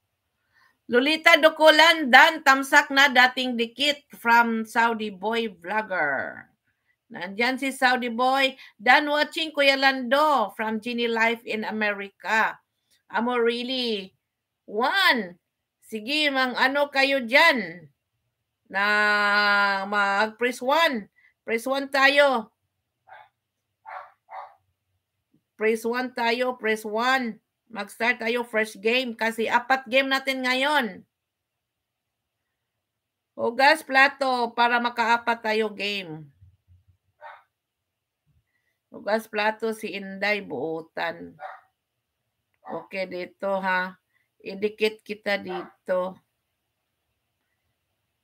Lolita Dokolan, Dan Tamsak na dating dikit from Saudi Boy Vlogger. Nandyan si Saudi Boy. Dan watching Kuya Lando from Genie Life in America. Amo really. One. Sige, mang ano kayo dyan? Na mag-press one. Press one tayo. Press one tayo. Press one. Mag-start tayo fresh game kasi apat game natin ngayon. Hugas plato para makaapat tayo game. Hugas plato si Inday buutan. Okay dito ha. Idikit kita dito.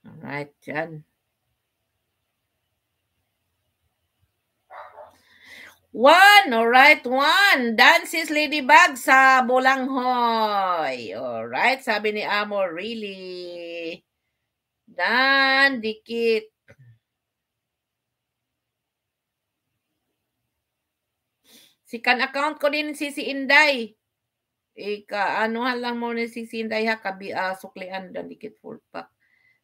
Alright, yan. One, alright, one. Dance is Ladybug sa Bulanghoy. Alright, sabi ni Amor, really. Dan, dikit. Si kan account ko din si si Inday. Ika, ano lang mo ni si Inday ha, kabi uh, suklian dan dikit full pack.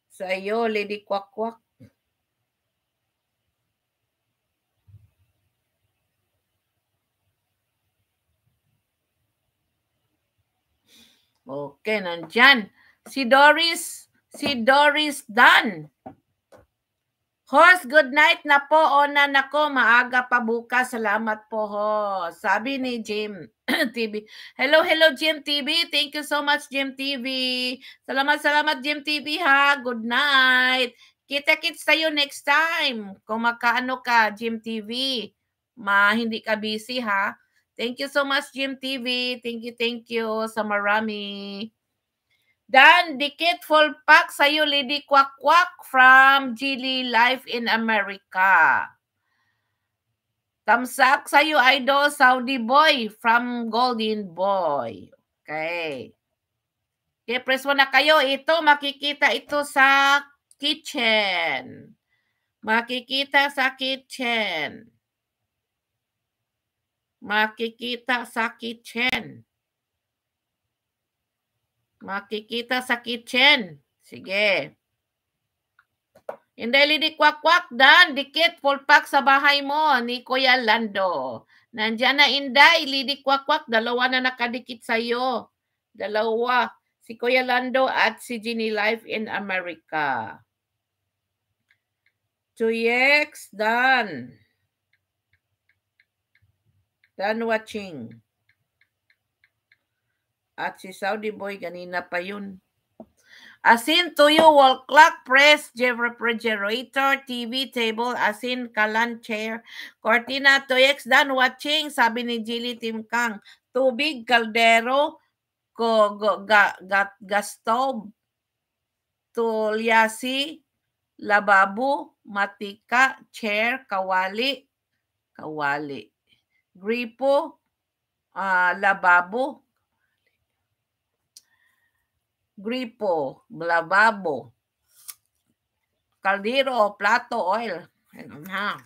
Sa iyo, Lady Kwak Kwak. Okay, nandyan. Si Doris, si Doris Dan. Horse, good night na po. O na nako, maaga pa bukas. Salamat po, ho. Sabi ni Jim TV. Hello, hello, Jim TV. Thank you so much, Jim TV. Salamat, salamat, Jim TV, ha. Good night. Kita-kits tayo next time. Kung makaano ka, Jim TV. Ma, hindi ka busy, ha. Thank you so much, Jim TV. Thank you, thank you sa marami. Dan Dikit full pack iyo Lady Kwak Kwak from Gili Life in America. Tamsak iyo Idol Saudi Boy from Golden Boy. Okay. Okay, press na kayo. Ito, makikita ito sa kitchen. Makikita sa kitchen. Makikita sa kitchen. Makikita sa kitchen. Sige. Indeli ni Kwakwak dan dikit full pack sa bahay mo ni Kuya Lando. Nandiyan na Inday, Lidi Kwakwak, dalawa na nakadikit sa iyo. Dalawa, si Kuya Lando at si Ginny Life in America. 2X, Dan. Dan watching. At si Saudi Boy, ganina pa yun. Asin, tuyo, wall clock, press, refrigerator, TV, table, asin, kalan, chair, cortina, toyex, done watching, sabi ni Jilly Tim Kang. Tubig, kaldero, ko, go, ga, ga, gastob, tulyasi, lababo, matika, chair, kawali, kawali, gripo, uh, ah, lababo, gripo, lababo, kaldero, plato, oil. Ano na.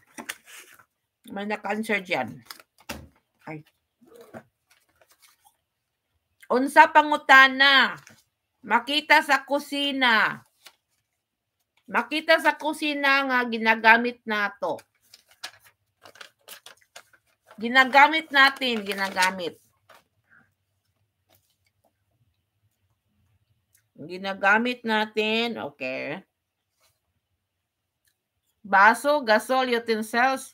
May na-cancer dyan. Ay. Unsa pangutana. Makita sa kusina. Makita sa kusina nga ginagamit nato. Ginagamit natin, ginagamit. ginagamit natin, okay. Baso, gasol, utensils,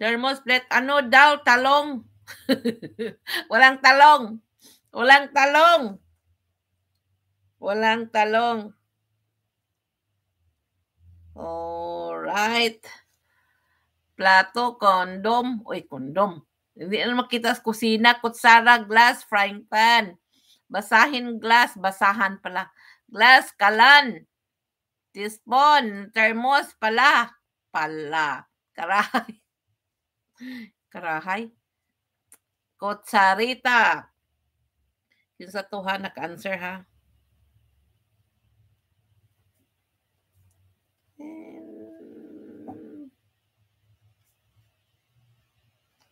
thermos, plate, ano daw, talong. Walang talong. Walang talong. Walang talong. Alright. Plato, condom. Uy, condom. Hindi na makita sa kusina, kutsara, glass, frying pan. Basahin glass, basahan pala. Glass, kalan, teaspoon, thermos pala. Pala. Karahay. Karahay. Kotsarita. Yung sa tuha, nag-answer ha.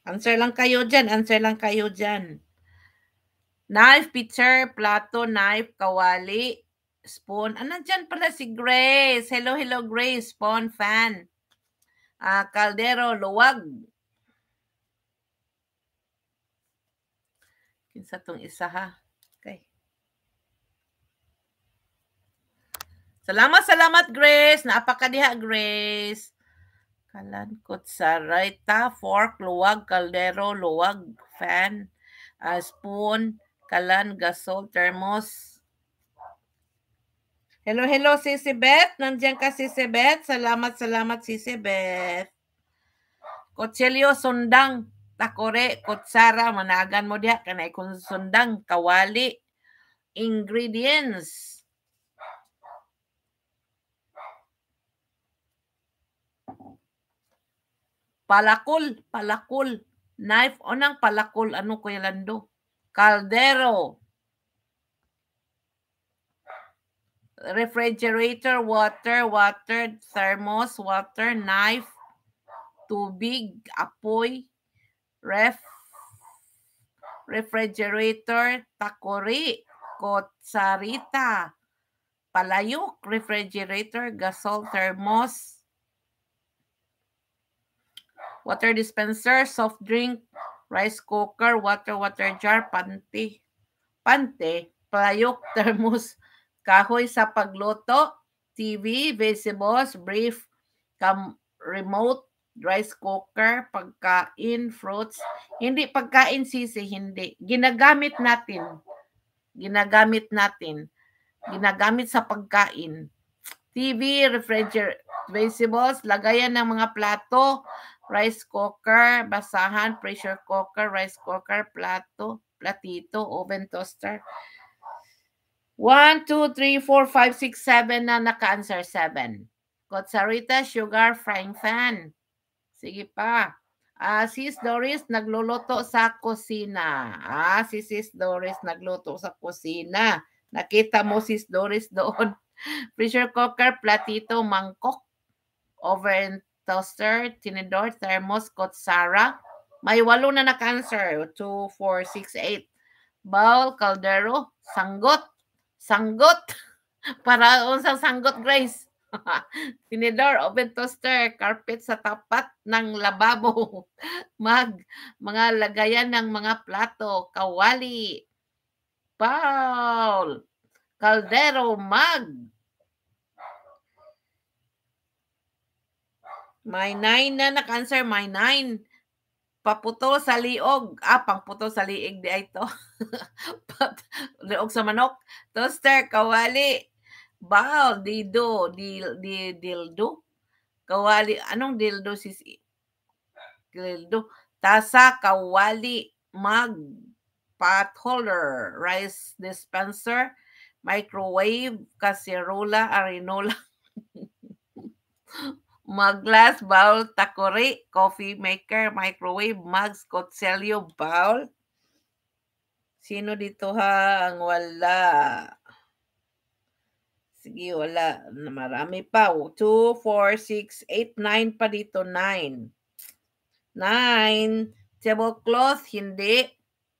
Answer lang kayo dyan. Answer lang kayo dyan. Knife, pitcher, plato, knife, kawali, spoon. Ah, nandyan pala si Grace. Hello, hello, Grace. Spoon, fan. Ah, kaldero, luwag. Kinsa tong isa ha. Okay. Salamat, salamat, Grace. Napakadiha, Grace. Kalankot sa raita, fork, luwag, kaldero, luwag, fan, uh, spoon, Kalan Gasol Termos. Hello, hello, Sisi Beth. Nandiyan ka, Sisi Beth. Salamat, salamat, Sisi Beth. Kotselyo Sundang. Takore, Kotsara. Managan mo diha. Kanay kung Sundang. Kawali. Ingredients. Palakul. Palakul. Knife. O nang palakul. Ano ko yalando? Caldero. Refrigerator, water, water, thermos, water, knife, tubig, apoy, ref, refrigerator, takori, kotsarita, palayok, refrigerator, gasol, thermos, water dispenser, soft drink, rice cooker, water, water jar, panty, pante, playok, thermos, kahoy sa pagluto, TV, vegetables, brief, cam, remote, rice cooker, pagkain, fruits. Hindi pagkain sisi, hindi. Ginagamit natin. Ginagamit natin. Ginagamit sa pagkain. TV, refrigerator, vegetables, lagayan ng mga plato, rice cooker, basahan, pressure cooker, rice cooker, plato, platito, oven toaster. 1, 2, 3, 4, 5, 6, 7 na naka-answer 7. Kotsarita, sugar, frying pan. Sige pa. Ah, uh, sis Doris nagluluto sa kusina. Ah, si sis Doris nagluto sa kusina. Nakita mo sis Doris doon. Pressure cooker, platito, mangkok, oven toaster, tinidor, thermos, kotsara. May walo na na-cancer. 2, 4, 6, Bowl, caldero, sanggot. Sanggot. Para unsang sanggot, Grace. tinidor, oven toaster, carpet sa tapat ng lababo. Mag, mga lagayan ng mga plato, kawali. Bowl, caldero, mag, May nine na nag-answer. May nine. Paputol sa liog. Ah, pangputol sa liig di ito. liog sa manok. Toaster, kawali. Bal, dido, dil, dil, dildo. Kawali. Anong dildo sis? Dildo. Tasa, kawali. Mag, pot holder, rice dispenser, microwave, kaserola, arenola. mug glass, bowl, takori, coffee maker, microwave, mugs, kotselyo, bowl. Sino dito ha ang wala? Sige, wala. Marami pa. 2, 4, 6, 8, 9 pa dito. 9. 9. Tablecloth, hindi.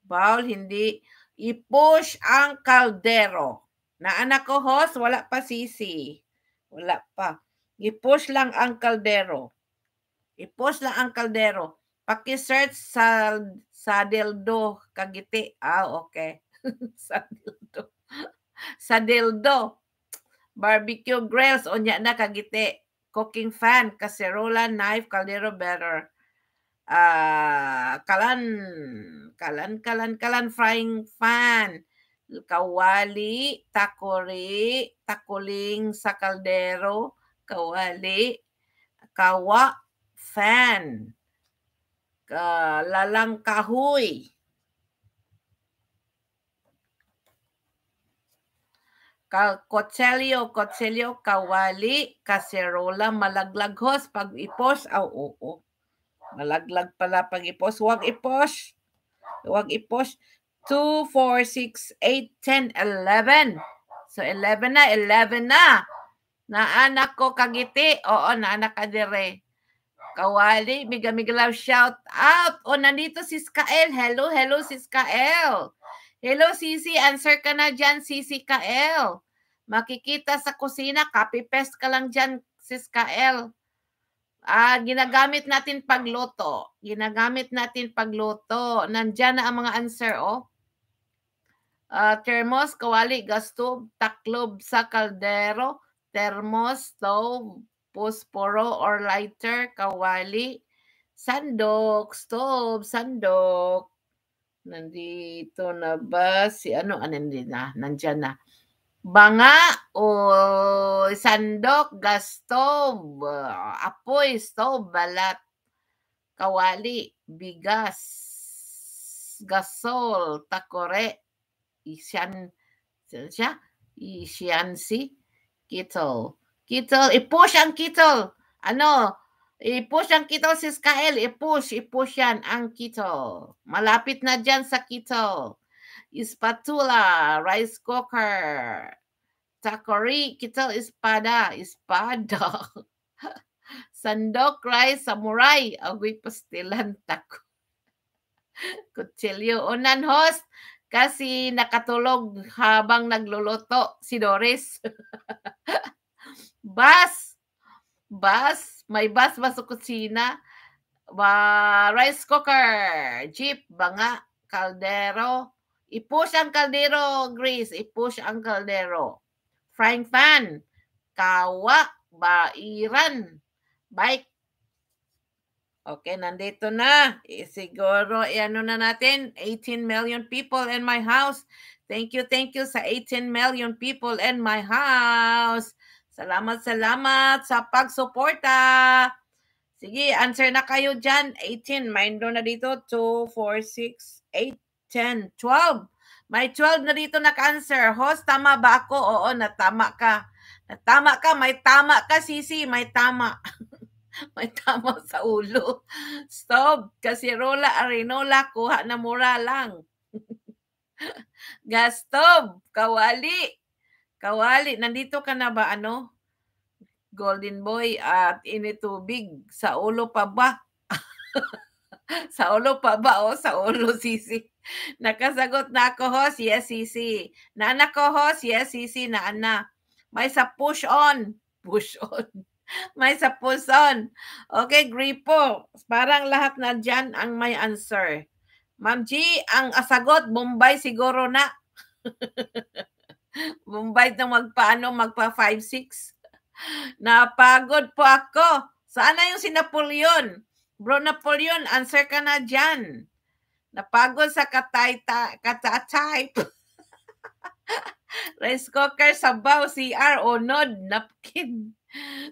Bowl, hindi. I-push ang kaldero. Na anak ko, host, wala pa sisi. Wala pa. I-push lang ang kaldero. I-push lang ang kaldero. Paki-search sa sadeldo kagiti. Ah, okay. sadeldo. sadeldo. Barbecue grills unya na kagiti. Cooking fan, kaserola, knife, kaldero better. Uh, kalan, kalan, kalan, kalan, frying pan. kawali, takori, takuling sa kaldero, kawali, kawa, fan, lalang kahoy. Kotselyo, kotselyo, kawali, kaserola, malaglaghos, pag-ipos, aw, oo, oo. Malaglag pala pag-ipos, huwag ipos. Huwag ipos. 2, 4, 6, 8, 10, 11. So, 11 na, 11 na. Na anak ko kagiti. Oo, na anak ka dire. Kawali, love shout out. O nandito si Skael. Hello, hello si Skael. Hello Sisi, answer ka na dyan Sisi Kael. Makikita sa kusina, copy paste ka lang dyan Sis Kael. Ah, ginagamit natin pagluto. Ginagamit natin pagluto. Nandiyan na ang mga answer, oh. Uh, ah, thermos, kawali, gastob, taklob sa kaldero thermos, stove, posporo or lighter, kawali, sandok, stove, sandok. Nandito na ba si ano? Ah, nandito na. Nandiyan na. Banga o sandok, gas stove, apoy, stove, balat, kawali, bigas, gasol, takore, isyan, siya, isyansi, Kittle. Kittle, i-push ang Kittle. Ano? I-push ang Kittle si Skael. I-push, i-push yan ang Kittle. Malapit na dyan sa Kittle. Spatula, rice cooker. Takori, Kittle, espada. Espada. Sandok, rice, samurai. Agoy pastilan, tako. Kutsilyo, unan, host kasi nakatulog habang nagluluto si Doris. bas! Bas! May bas ba sa kusina? Ba, rice cooker, jeep, banga, kaldero. I-push ang kaldero, Grace. I-push ang kaldero. Frying pan, kawa, bairan, bike, Okay, nandito na. Siguro, ano na natin, 18 million people in my house. Thank you, thank you sa 18 million people in my house. Salamat, salamat sa pagsuporta. Sige, answer na kayo dyan. 18, mind na dito. 2, 4, 6, 8, 10, 12. May 12 na dito naka-answer. Host, tama ba ako? Oo, natama ka. Natama ka. May tama ka, Sisi. May tama. may tama sa ulo. Stop. Kasi Rola arinola, kuha na mura lang. Gastob, kawali. Kawali, nandito ka na ba ano? Golden boy at initubig. Sa ulo pa ba? sa ulo pa ba o sa ulo, sisi? Nakasagot na ako, host. Yes, sisi. Naanak ko, host. Yes, sisi. Naana. May sa push on. Push on. may sa Okay, gripo. Parang lahat na dyan ang may answer. Ma'am G, ang asagot, Bombay siguro na. Bombay na magpaano, magpa 5-6. Napagod po ako. Saan yung si Napoleon? Bro Napoleon, answer ka na dyan. Napagod sa katayta, kata-type. Rice cooker, sabaw, CR, o nod, napkin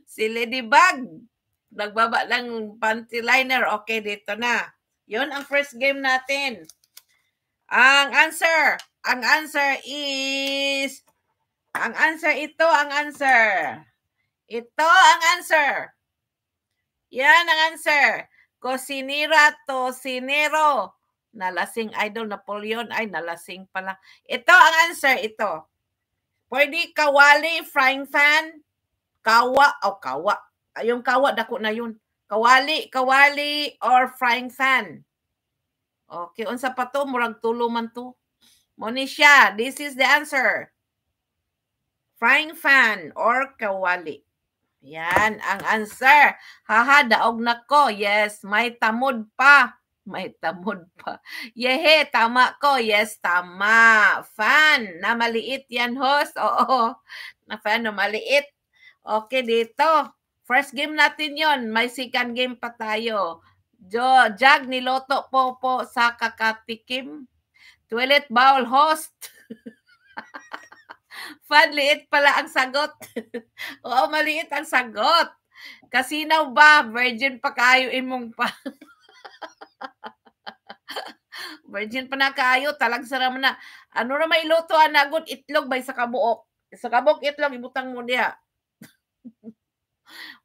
si Ladybug, nagbaba ng panty liner. Okay, dito na. Yun ang first game natin. Ang answer, ang answer is, ang answer ito, ang answer. Ito ang answer. Yan ang answer. Cosinera to sinero. Nalasing idol Napoleon ay nalasing pala. Ito ang answer ito. Pwede kawali frying pan, Kawa o oh, kawa. Yung kawa, dako na yun. Kawali, kawali, or frying pan. Okay, unsa pa to? Murag tulo man to. Monisha, this is the answer. Frying pan or kawali. Yan, ang answer. Haha, daog na ko. Yes, may tamod pa. May tamod pa. Yehe, tama ko. Yes, tama. Fan, na maliit yan, host. Oo, na fan na maliit. Okay, dito. First game natin yon May second game pa tayo. Jo, Jag niloto po po sa kakatikim. Toilet bowl host. Fan, liit pala ang sagot. Oo, maliit ang sagot. Kasinaw ba? Virgin pa kayo imong pa. Virgin pa na kayo, talagsara mo na. Ano na may luto, anagod, itlog, ba sa kabuok. Sa kabuok, itlog, ibutang mo niya.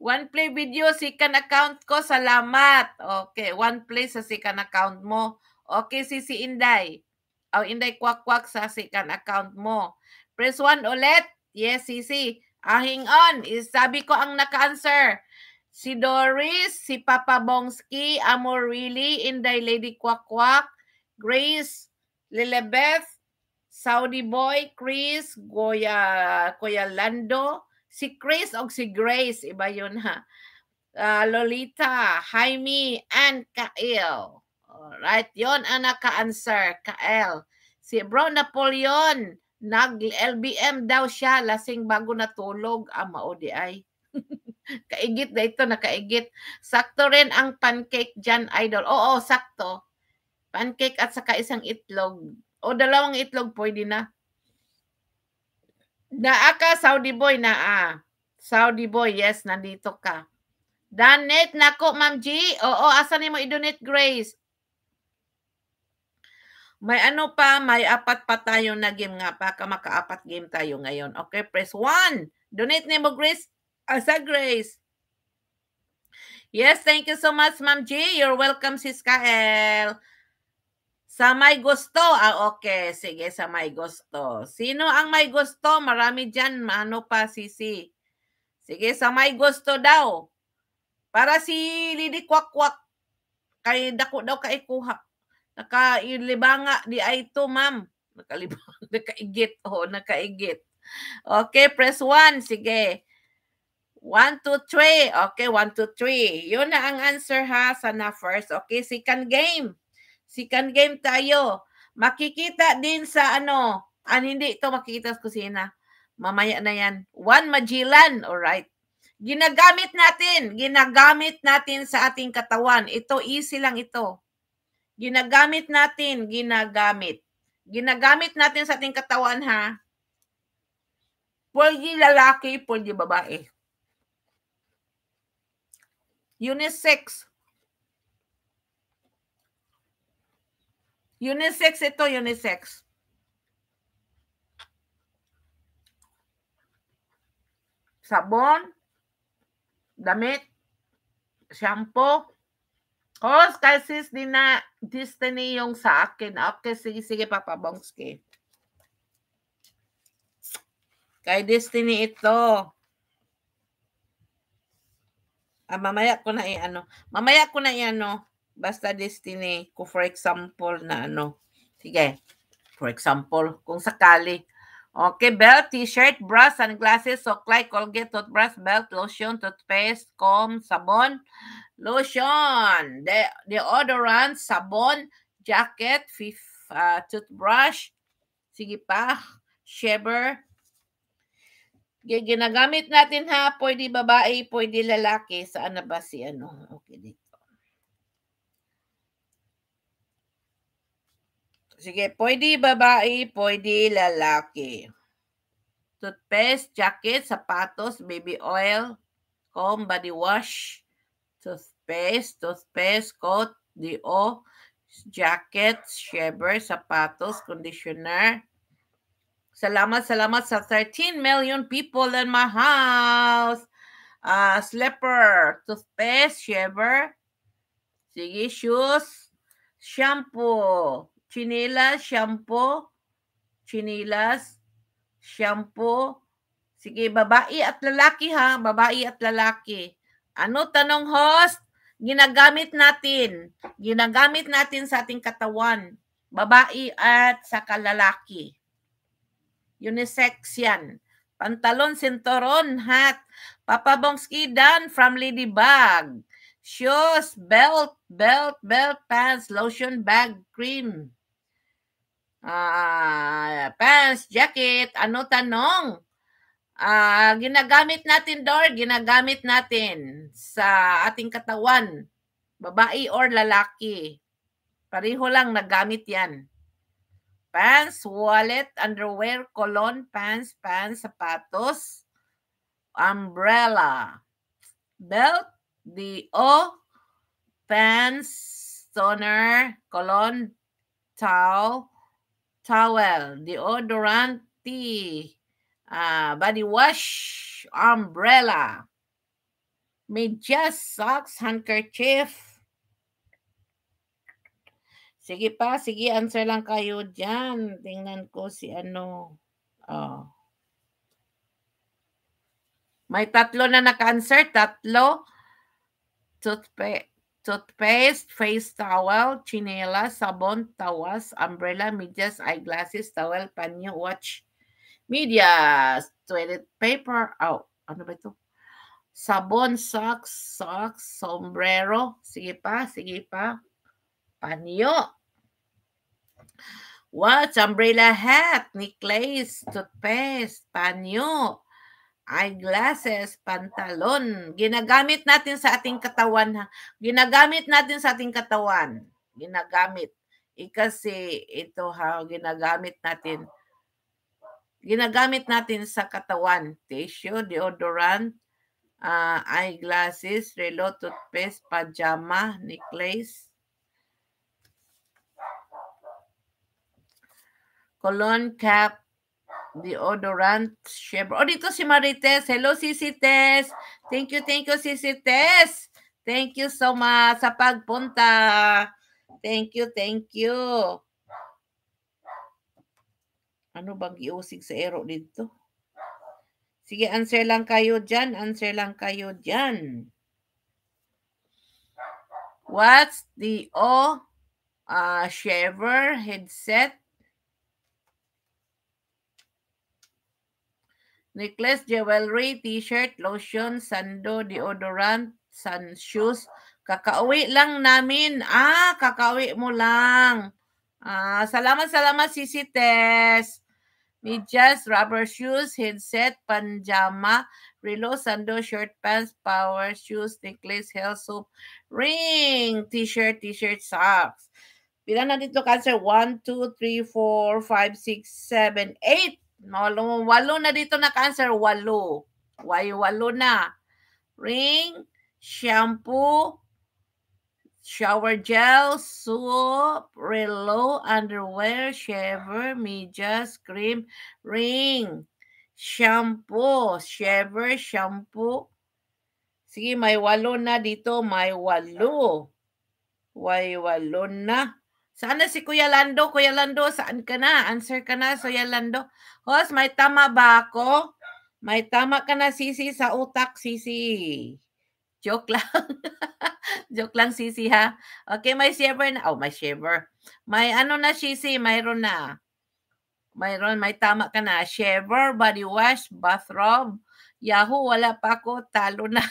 One play video, second account ko, salamat. Okay, one play sa second account mo. Okay, si si Inday. oh, Inday kwak-kwak sa second account mo. Press 1 ulit. Yes, si si. Ahing on. Sabi ko ang naka-answer. Si Doris, si Papa Bongski, Amor Amorili, Inday Lady Kwak-kwak, Grace, Lilibeth, Saudi Boy, Chris, Goya, Kuya Lando, Si Chris o si Grace, iba yun ha. Uh, Lolita, Jaime, and Kael. Alright, yon ang naka-answer, Kael. Si Bro Napoleon, nag-LBM daw siya, lasing bago natulog, ama ah, o di ay. kaigit na ito, nakaigit. Sakto rin ang pancake dyan, idol. Oo, sakto. Pancake at saka isang itlog. O dalawang itlog, pwede na. Naa ka, Saudi boy, naa. Saudi boy, yes, nandito ka. Donate na ko, Ma'am G. Oo, asa ni mo i-donate, Grace? May ano pa, may apat pa tayo na game nga pa. Kamaka-apat game tayo ngayon. Okay, press 1. Donate ni mo, Grace. Asa, ah, Grace? Yes, thank you so much, Ma'am G. You're welcome, Sis Kael. Sa may gusto. Ah, okay. Sige, sa may gusto. Sino ang may gusto? Marami dyan. Ano pa, sisi? Sige, sa may gusto daw. Para si Lili Kwak-Kwak. Kay dako daw kaikuha. Nakailibanga di ay to, ma'am. Nakalibang, nakaigit. Oo, oh, nakaigit. Okay, press 1. Sige. 1, 2, 3. Okay, 1, 2, 3. Yun na ang answer ha. Sana first. Okay, second game. Second game tayo. Makikita din sa ano, ah, hindi ito makikita sa kusina. Mamaya na yan. Juan Magellan, alright. Ginagamit natin, ginagamit natin sa ating katawan. Ito, easy lang ito. Ginagamit natin, ginagamit. Ginagamit natin sa ating katawan, ha? Pwede lalaki, pwede babae. Unisex. Unisex ito, unisex. Sabon, damit, shampoo. Cause kasi di na destiny yung sa akin. Okay, sige, sige, Papa Bongski. Kay destiny ito. Ah, mamaya ko na i-ano. Mamaya ko na i-ano. Basta destiny ko, for example, na ano. Sige, for example, kung sakali. Okay, belt, t-shirt, bra, sunglasses, soklay, colgate, toothbrush, belt, lotion, toothpaste, comb, sabon, lotion, de deodorant, sabon, jacket, fif, uh, toothbrush, sige pa, shaver. Ginagamit natin ha, pwede babae, pwede lalaki. Saan na ba si ano? Okay, dito. Sige, pwede babae, pwede lalaki. Toothpaste, jacket, sapatos, baby oil, comb, body wash, toothpaste, toothpaste, coat, deo, jacket, shaver, sapatos, conditioner. Salamat, salamat sa 13 million people in my house. Uh, slipper, toothpaste, shaver, sige, shoes, shampoo, chinilas, shampoo, chinilas, shampoo. Sige, babae at lalaki ha, babae at lalaki. Ano tanong host? Ginagamit natin. Ginagamit natin sa ating katawan. Babae at sa kalalaki. Unisex yan. Pantalon, sinturon, hat. Papa Bongski Dan from Ladybug. Shoes, belt, belt, belt, pants, lotion, bag, cream uh, pants, jacket, ano tanong? Uh, ginagamit natin, Dor, ginagamit natin sa ating katawan, babae or lalaki. Pareho lang nagamit yan. Pants, wallet, underwear, cologne, pants, pants, sapatos, umbrella, belt, D.O., pants, toner, cologne, towel, towel, deodorant, tea, uh, body wash, umbrella, medyas, socks, handkerchief. Sige pa, sige, answer lang kayo dyan. Tingnan ko si ano. Oh. May tatlo na naka-answer, tatlo. Toothpaste toothpaste, face towel, chinela, sabon, tawas, umbrella, medyas, eyeglasses, towel, panyo, watch, medyas, toilet paper, oh, ano ba ito? Sabon, socks, socks, sombrero, sige pa, sige pa, panyo, watch, umbrella hat, necklace, toothpaste, panyo, eyeglasses, pantalon. Ginagamit natin sa ating katawan. Ha? Ginagamit natin sa ating katawan. Ginagamit. E kasi ito ha, ginagamit natin. Ginagamit natin sa katawan. Tissue, deodorant, uh, eyeglasses, relo, toothpaste, pajama, necklace. Cologne cap, Deodorant Chevron. Oh, dito si Marites. Hello, Sisi Tess. Thank you, thank you, Sisi Tess. Thank you so much sa pagpunta. Thank you, thank you. Ano bang iusig sa ero dito? Sige, answer lang kayo dyan. Answer lang kayo dyan. What's the O? Oh, uh, shaver, headset, necklace, jewelry, t-shirt, lotion, sando, deodorant, sun shoes. Kakauwi lang namin. Ah, kakauwi mo lang. Ah, salamat, salamat, Sisi Tess. Medyas, rubber shoes, headset, panjama, relo, sando, short pants, power shoes, necklace, health soap, ring, t-shirt, t-shirt, socks. Pila na dito, cancer? 1, 2, 3, 4, 5, 6, 7, 8. Walo, walo na dito na cancer. Walo. Why walo na? Ring, shampoo, shower gel, soap, relo, underwear, shaver, medyas, cream, ring, shampoo, shaver, shampoo. Sige, may walo na dito. May walo. May walo na. Saan si Kuya Lando? Kuya Lando, saan ka na? Answer ka na, Kuya Lando. Host, may tama ba ako? May tama ka na, Sisi, sa utak, Sisi. Joke lang. Joke lang, Sisi, ha? Okay, may shaver na. Oh, may shaver. May ano na, Sisi, mayroon na. Mayroon, may tama ka na. Shaver, body wash, bathrobe. Yahoo, wala pa ako. Talo na.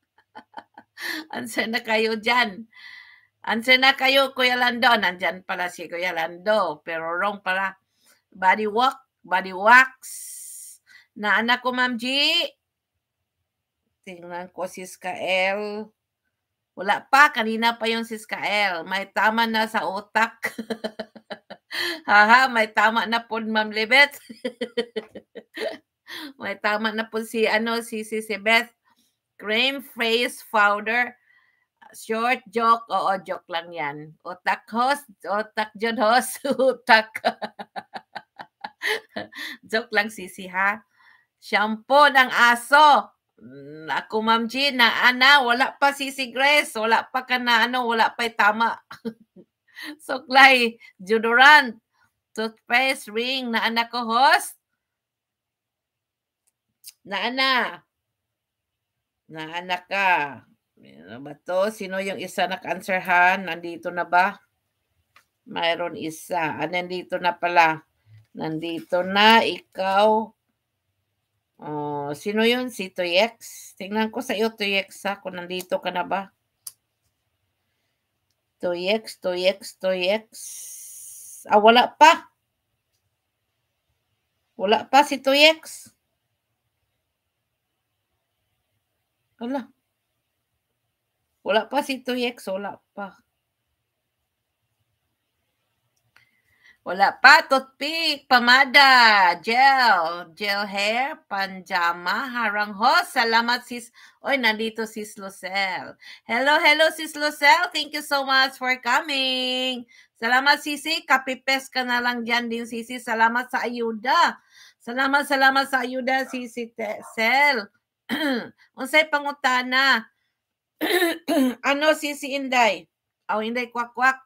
Answer na kayo dyan. Anse na kayo, Kuya Lando. Nandyan pala si Kuya Lando. Pero wrong pala. Body walk, body wax. Na anak ko, Ma'am G. Tingnan ko si Skael. Wala pa. Kanina pa yung si Skael. May tama na sa utak. Haha, may tama na po, Ma'am Libet. may tama na po si, ano, si, si, si Beth. Cream face powder short joke. Oo, joke lang yan. Otak host, otak John host, otak. joke lang sisi ha. Shampoo ng aso. Mm, ako, Ma'am Jean, na ana, wala pa si Grace, wala pa ka na ano, wala pa tama. Soklay, deodorant, toothpaste, ring, na anak ko, host. Na ana. Na anak ka. Ano ba to? Sino yung isa nag-answer ha? Nandito na ba? Mayroon isa. Ah, nandito na pala. Nandito na. Ikaw. Oh, sino yun? Si Toyex? Tingnan ko sa iyo, Toyex ha? Kung nandito ka na ba? Toyex, Toyex, Toyex. Ah, wala pa. Wala pa si Toyex. Wala. Wala pa si 2X, wala pa. Wala pa, toothpick, pamada, gel, gel hair, panjama, harangho. Salamat sis. Oy, nandito sis Lucel. Hello, hello sis Lucel. Thank you so much for coming. Salamat sisi. Kapipes ka na lang dyan din sisi. Salamat sa ayuda. Salamat, salamat sa ayuda sisi Sel. Unsay pangutana? ano si si Inday? O oh, Inday kwak-kwak.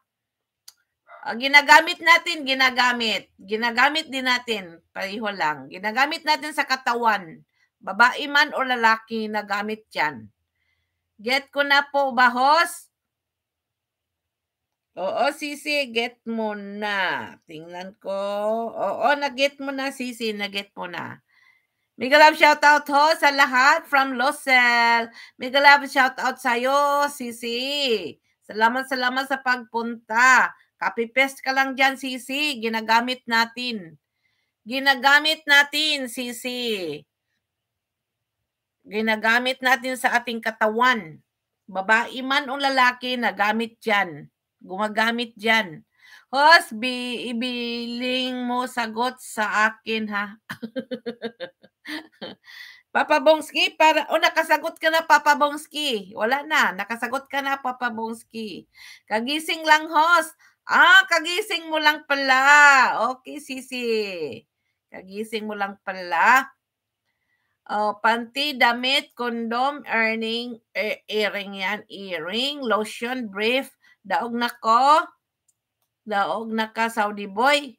Uh, ah, ginagamit natin, ginagamit. Ginagamit din natin, pareho lang. Ginagamit natin sa katawan. Babae man o lalaki, nagamit yan. Get ko na po ba, host? Oo, Sisi, get mo na. Tingnan ko. Oo, nag-get mo na, Sisi. Nag-get mo na. Migalab shout out ho sa lahat from Losel. Migalab shout out sa iyo, Sisi. Salamat salamat sa pagpunta. Copy paste ka lang diyan, Sisi. Ginagamit natin. Ginagamit natin, Sisi. Ginagamit natin sa ating katawan. Babae man o lalaki, nagamit diyan. Gumagamit diyan. Host, ibiling mo sagot sa akin ha. Papa Bongski, para, o oh, nakasagot ka na Papa Bongski. Wala na, nakasagot ka na Papa Bongski. Kagising lang host. Ah, kagising mo lang pala. Okay, sisi. Kagising mo lang pala. Oh, panty, damit, condom, earning, er, earring yan, earring, lotion, brief, daog na ko, daog na ka, Saudi boy.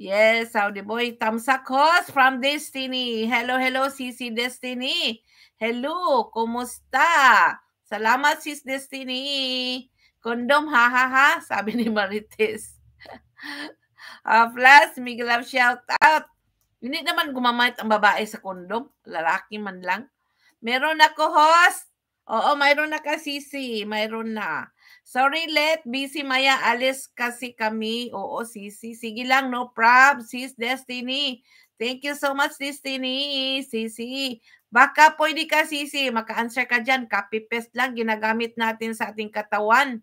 Yes, Saudi boy. Tamsakos from Destiny. Hello, hello, Sisi Destiny. Hello, kumusta? Salamat, Sis Destiny. Kondom, ha, ha, ha, sabi ni Marites. uh, plus, Miguel love shout out. Hindi naman gumamit ang babae sa kondom. Lalaki man lang. Meron ako, host. Oo, mayroon na ka, Sisi. Mayroon na. Sorry, Let. Busy, Maya. Alis kasi kami. Oo, sisi. Sige lang, no prob. Sis Destiny. Thank you so much, Destiny. Sisi. Baka pwede ka, Sisi. Maka-answer ka dyan. Copy-paste lang. Ginagamit natin sa ating katawan.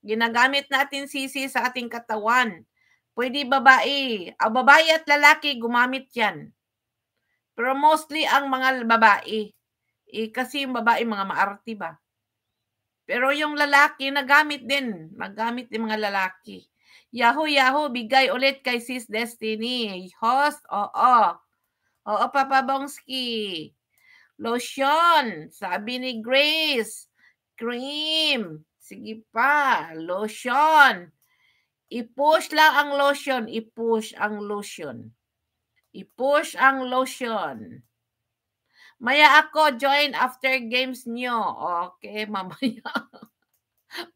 Ginagamit natin, Sisi, sa ating katawan. Pwede babae. Ang babae at lalaki, gumamit yan. Pero mostly ang mga babae. Eh, kasi yung babae, mga maarte ba? Pero yung lalaki, nagamit din. Magamit din mga lalaki. Yahoo, Yahoo, bigay ulit kay Sis Destiny. Host, oo. Oo, Papa Bongski. Lotion, sabi ni Grace. Cream, sige pa. Lotion. I-push lang ang lotion. I-push ang lotion. I-push ang lotion. Maya ako, join after games nyo. Okay, mamaya.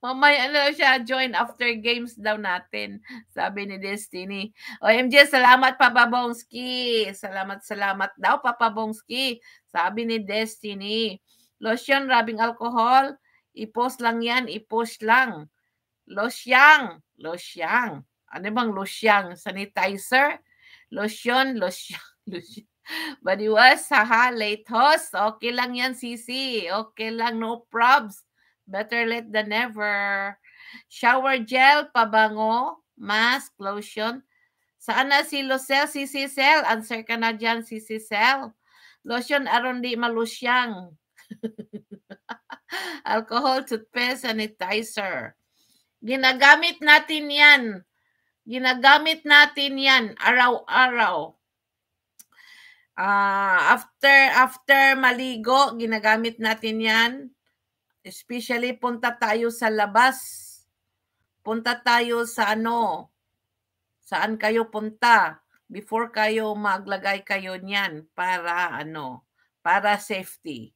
mamaya na siya, join after games daw natin. Sabi ni Destiny. OMG, salamat Papa Bongski. Salamat, salamat daw Papa Bongski. Sabi ni Destiny. Lotion, rubbing alcohol. I-post lang yan, i-post lang. Losyang, losyang. Ano bang losyang? Sanitizer? Lotion, losyang, losyang. Badiwas, ha? Late host. Okay lang yan, Sisi. Okay lang, no probs. Better late than never. Shower gel, pabango, mask, lotion. Saan na si Lucel, Sisi Cell? Answer ka na dyan, Sisi Cell. Lotion, aron di malusyang. Alcohol, toothpaste, sanitizer. Ginagamit natin yan. Ginagamit natin yan araw-araw. Uh, after after maligo, ginagamit natin 'yan. Especially punta tayo sa labas. Punta tayo sa ano? Saan kayo punta? Before kayo maglagay kayo niyan para ano? Para safety.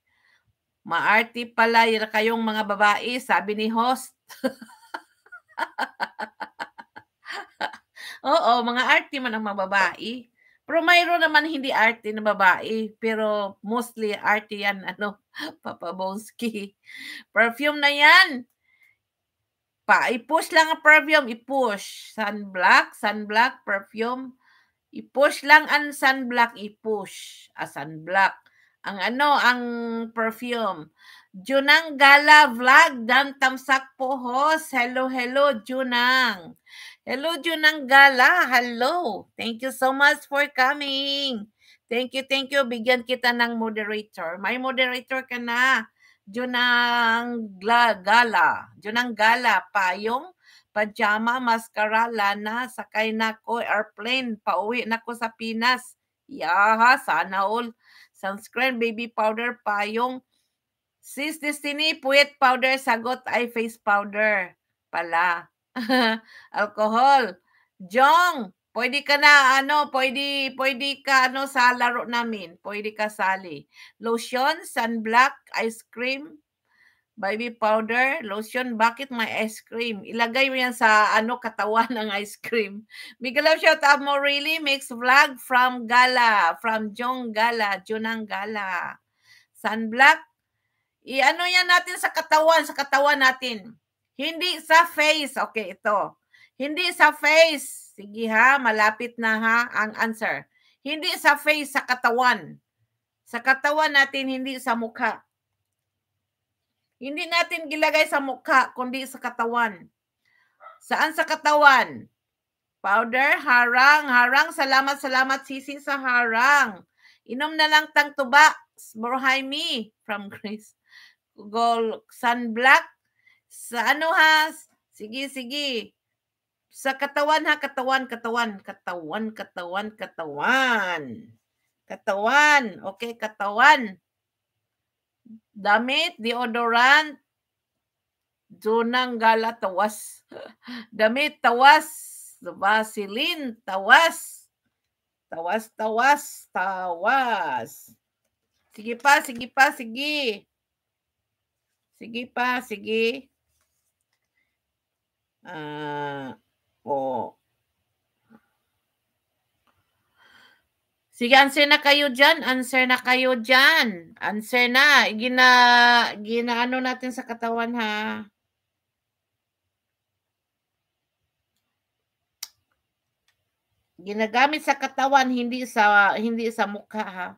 Maarti pala kayong mga babae, sabi ni host. Oo, mga arti man ang mga babae. Pero mayroon naman hindi arte na babae, pero mostly arte yan, ano, Papa Bonsky. Perfume na yan. Pa, i-push lang ang perfume, i-push. Sunblock, sunblock, perfume. I-push lang ang sunblock, i-push. Ah, sunblock. Ang ano, ang perfume. Junang Gala Vlog, Dan Tamsak po host. Hello, hello, Junang. Hello, Junanggala. Hello. Thank you so much for coming. Thank you, thank you. Bigyan kita ng moderator. May moderator ka na. Junanggala. Junanggala. Payong, pajama, maskara, lana, sakay na ko, airplane, pauwi na ko sa Pinas. Yaha, sana all. Sunscreen, baby powder, payong. Sis Destiny, puwet powder, sagot ay face powder. Pala. alcohol. Jong, pwede ka na ano, pwede pwede ka ano sa laro namin. Pwede ka sali. Lotion, sunblock, ice cream, baby powder, lotion. Bakit may ice cream? Ilagay mo yan sa ano katawan ng ice cream. Miguel shout out mo really mix vlog from Gala, from Jong Gala, Junang Gala. Sunblock. I ano yan natin sa katawan, sa katawan natin. Hindi sa face. Okay, ito. Hindi sa face. Sige ha, malapit na ha ang answer. Hindi sa face, sa katawan. Sa katawan natin, hindi sa mukha. Hindi natin gilagay sa mukha, kundi sa katawan. Saan sa katawan? Powder, harang, harang, salamat, salamat, sising sa harang. Inom na lang tang tuba, Borjaime from Greece. Gold, sunblock, sa ano ha? Sige, sige. Sa katawan ha, katawan, katawan, katawan, katawan, katawan. Katawan. Okay, katawan. Damit, deodorant, Junang gala tawas. Damit tawas. Vaseline tawas. Tawas, tawas, tawas. Sige pa, sige pa, sige. Sige pa, sige. Uh, oo. Sige, answer na kayo dyan. Answer na kayo dyan. Answer na. Gina, ginaano natin sa katawan ha. Ginagamit sa katawan, hindi sa hindi sa mukha ha.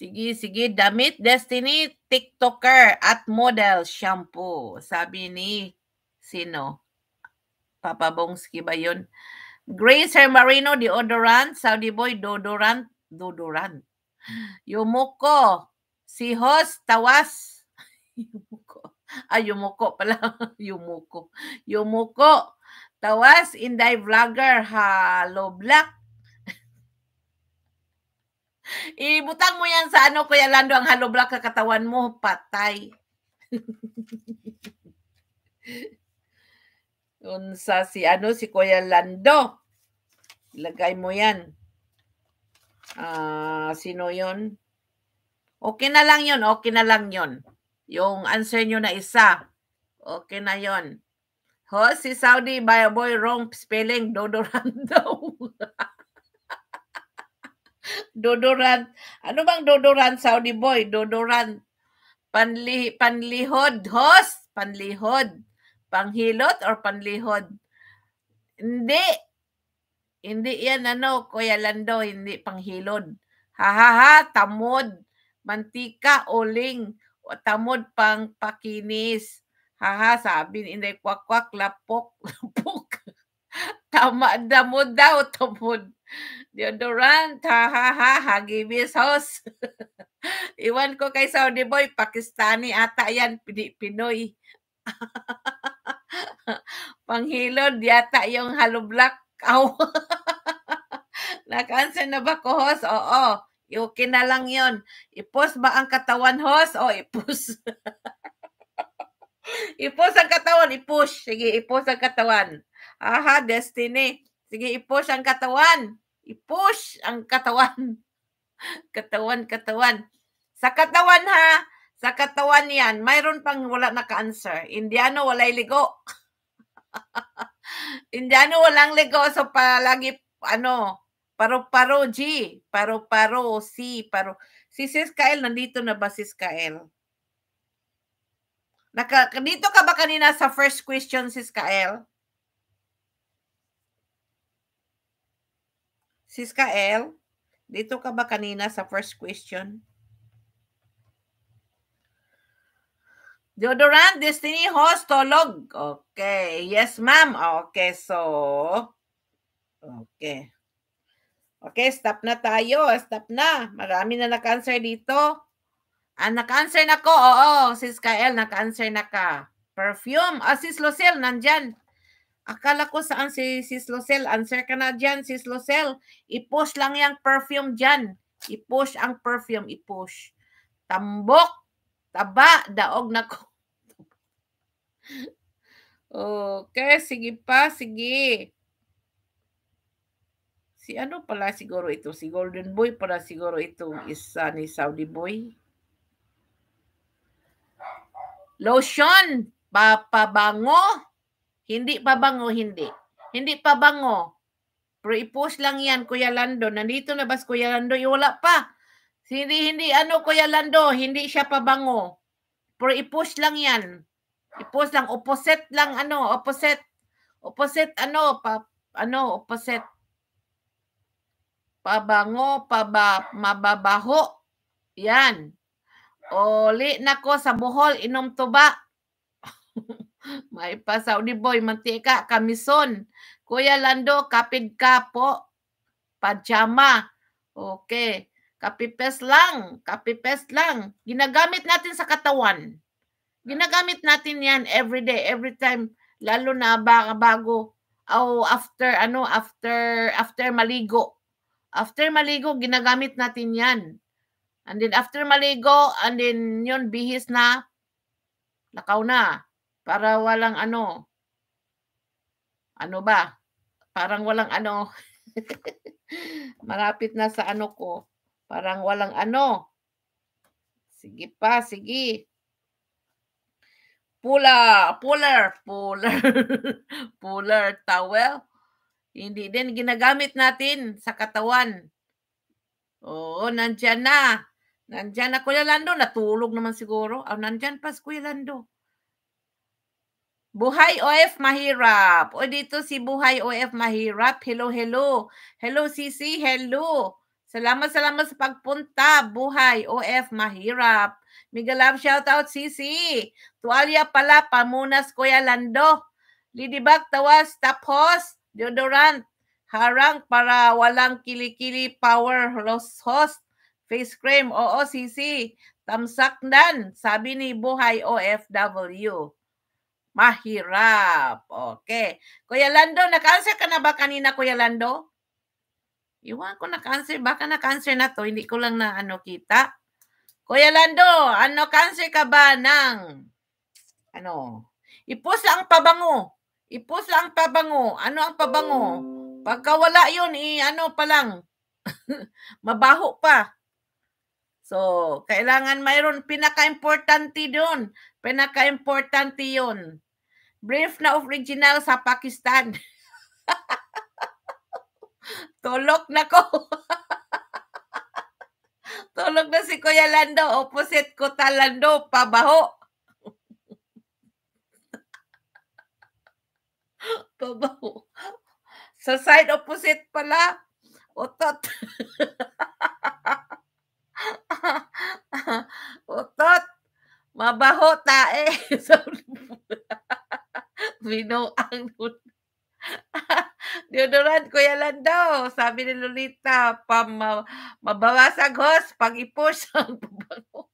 Sige, sige. Damit, Destiny, TikToker at model, shampoo. Sabi ni sino? Papa Bongski ba yun? Grace Hermarino, deodorant. Saudi Boy, deodorant. Deodorant. Yumuko. Si host, tawas. Yumuko. Ah, Yumuko pala. Yumuko. Yumuko. Tawas, Inday Vlogger. Hello, Black. Ibutang mo yan sa ano, Kuya Lando, ang halo block sa katawan mo, patay. Unsa si ano, si Kuya Lando. Lagay mo yan. Ah, uh, sino yon? Okay na lang yon, okay na lang yon. Yung answer nyo na isa. Okay na yon. Ho, si Saudi, by boy, wrong spelling, Dodo Rando. Dodorant. Ano bang dodorant, Saudi boy? Dodorant. Panli, panlihod, host. Panlihod. Panghilot or panlihod? Hindi. Hindi yan ano, Kuya Lando, hindi panghilod. Hahaha, tamod, mantika, uling, o tamod pang pakinis. Haha, sabi, hindi kwak-kwak, lapok, lapok. Tama damo daw tumod. Deodorant, ha ha ha, hagibis house. Iwan ko kay Saudi boy, Pakistani ata yan, Pini, Pinoy. Panghilod yata yung haloblak. Aw. Nakansin na ba ko, host? Oo. Okay na lang yon. Ipos ba ang katawan, host? O, ipos ipos ang katawan. I-push. Sige, ipos ang katawan. Aha, destiny. Sige, i ang katawan. I-push ang katawan. Katawan, katawan. Sa katawan ha. Sa katawan yan. Mayroon pang wala naka-answer. Indiano, walay ligo. Indiano, walang ligo. So palagi, ano, paro-paro G. Paro-paro C. Paro. Si Sis Kael, nandito na ba si Sis Naka, dito ka ba kanina sa first question, Sis Kael? Sis Kael, dito ka ba kanina sa first question? Deodorant, Destiny, host, tolog. Okay. Yes, ma'am. Okay, so... Okay. Okay, stop na tayo. Stop na. Marami na nag-answer dito. Ah, naka-answer na ko. Oo, sis Kael, naka-answer na ka. Perfume. Ah, sis Lucille, nandyan. Akala ko saan si sis Lucille. Answer ka na dyan, sis Lucille. I-push lang yung perfume dyan. I-push ang perfume. I-push. Tambok. Taba. Daog na ko. okay, sige pa. Sige. Si ano pala siguro ito? Si Golden Boy pala siguro ito. isa ni Saudi Boy. Lotion, papabango. Hindi pa bango, hindi. Hindi pabango. Pero i-post lang yan, Kuya Lando. Nandito na bas, Kuya Lando? Iwala eh, pa. Hindi, hindi. Ano, Kuya Lando? Hindi siya pabango. Pero i-post lang yan. I-post lang. Opposite lang, ano, opposite. Opposite, ano, pa, ano, opposite. Pabango, paba, mababaho. Yan. Oli na ko sa Bohol, inom tuba. May pa Saudi boy, mantika, kamison. Kuya Lando, kapid ka po. Pajama. Okay. Kapipes lang. Kapipes lang. Ginagamit natin sa katawan. Ginagamit natin yan every day, every time. Lalo na baka bago o oh, after ano after after maligo after maligo ginagamit natin yan And then after maligo, and then yun, bihis na, lakaw na. Para walang ano, ano ba? Parang walang ano, marapit na sa ano ko. Parang walang ano. Sige pa, sige. Pula, puller, puller, puller, towel. Hindi din ginagamit natin sa katawan. Oo, nandiyan na. Nandyan na Kuya Lando, natulog naman siguro. Oh, nandyan pa si Kuya Lando. Buhay OF mahirap. O dito si Buhay OF mahirap. Hello, hello. Hello, Sisi. Hello. Salamat, salamat sa pagpunta. Buhay OF mahirap. Mega love shout out, Sisi. Tuwalya pala, pamunas Kuya Lando. Lidibak, tawas, tapos, deodorant. Harang para walang kilikili power host Face cream, oo, sisi. Tamsakdan, sabi ni Buhay OFW. Mahirap. Okay. Kuya Lando, naka ka na ba kanina, Kuya Lando? Iwan ko naka-answer. Baka naka-answer na to. Hindi ko lang na ano kita. Kuya Lando, ano, cancer ka ba ng ano? Ipos lang pabango. Ipos lang pabango. Ano ang pabango? Pagka wala yun, eh, ano pa lang. Mabaho pa. So, kailangan mayroon. Pinaka-importante doon. Pinaka-importante yun. Brief na original sa Pakistan. Tulog na ko. Tulog na si Kuya Lando. Opposite ko talando. Pabaho. Pabaho. Sa side opposite pala. Otot. Utot, mabaho tae. Binuang Deodorant, Kuya Lando. Sabi ni Lolita, pam, mabawas ang hos, pag-ipos ang pabango.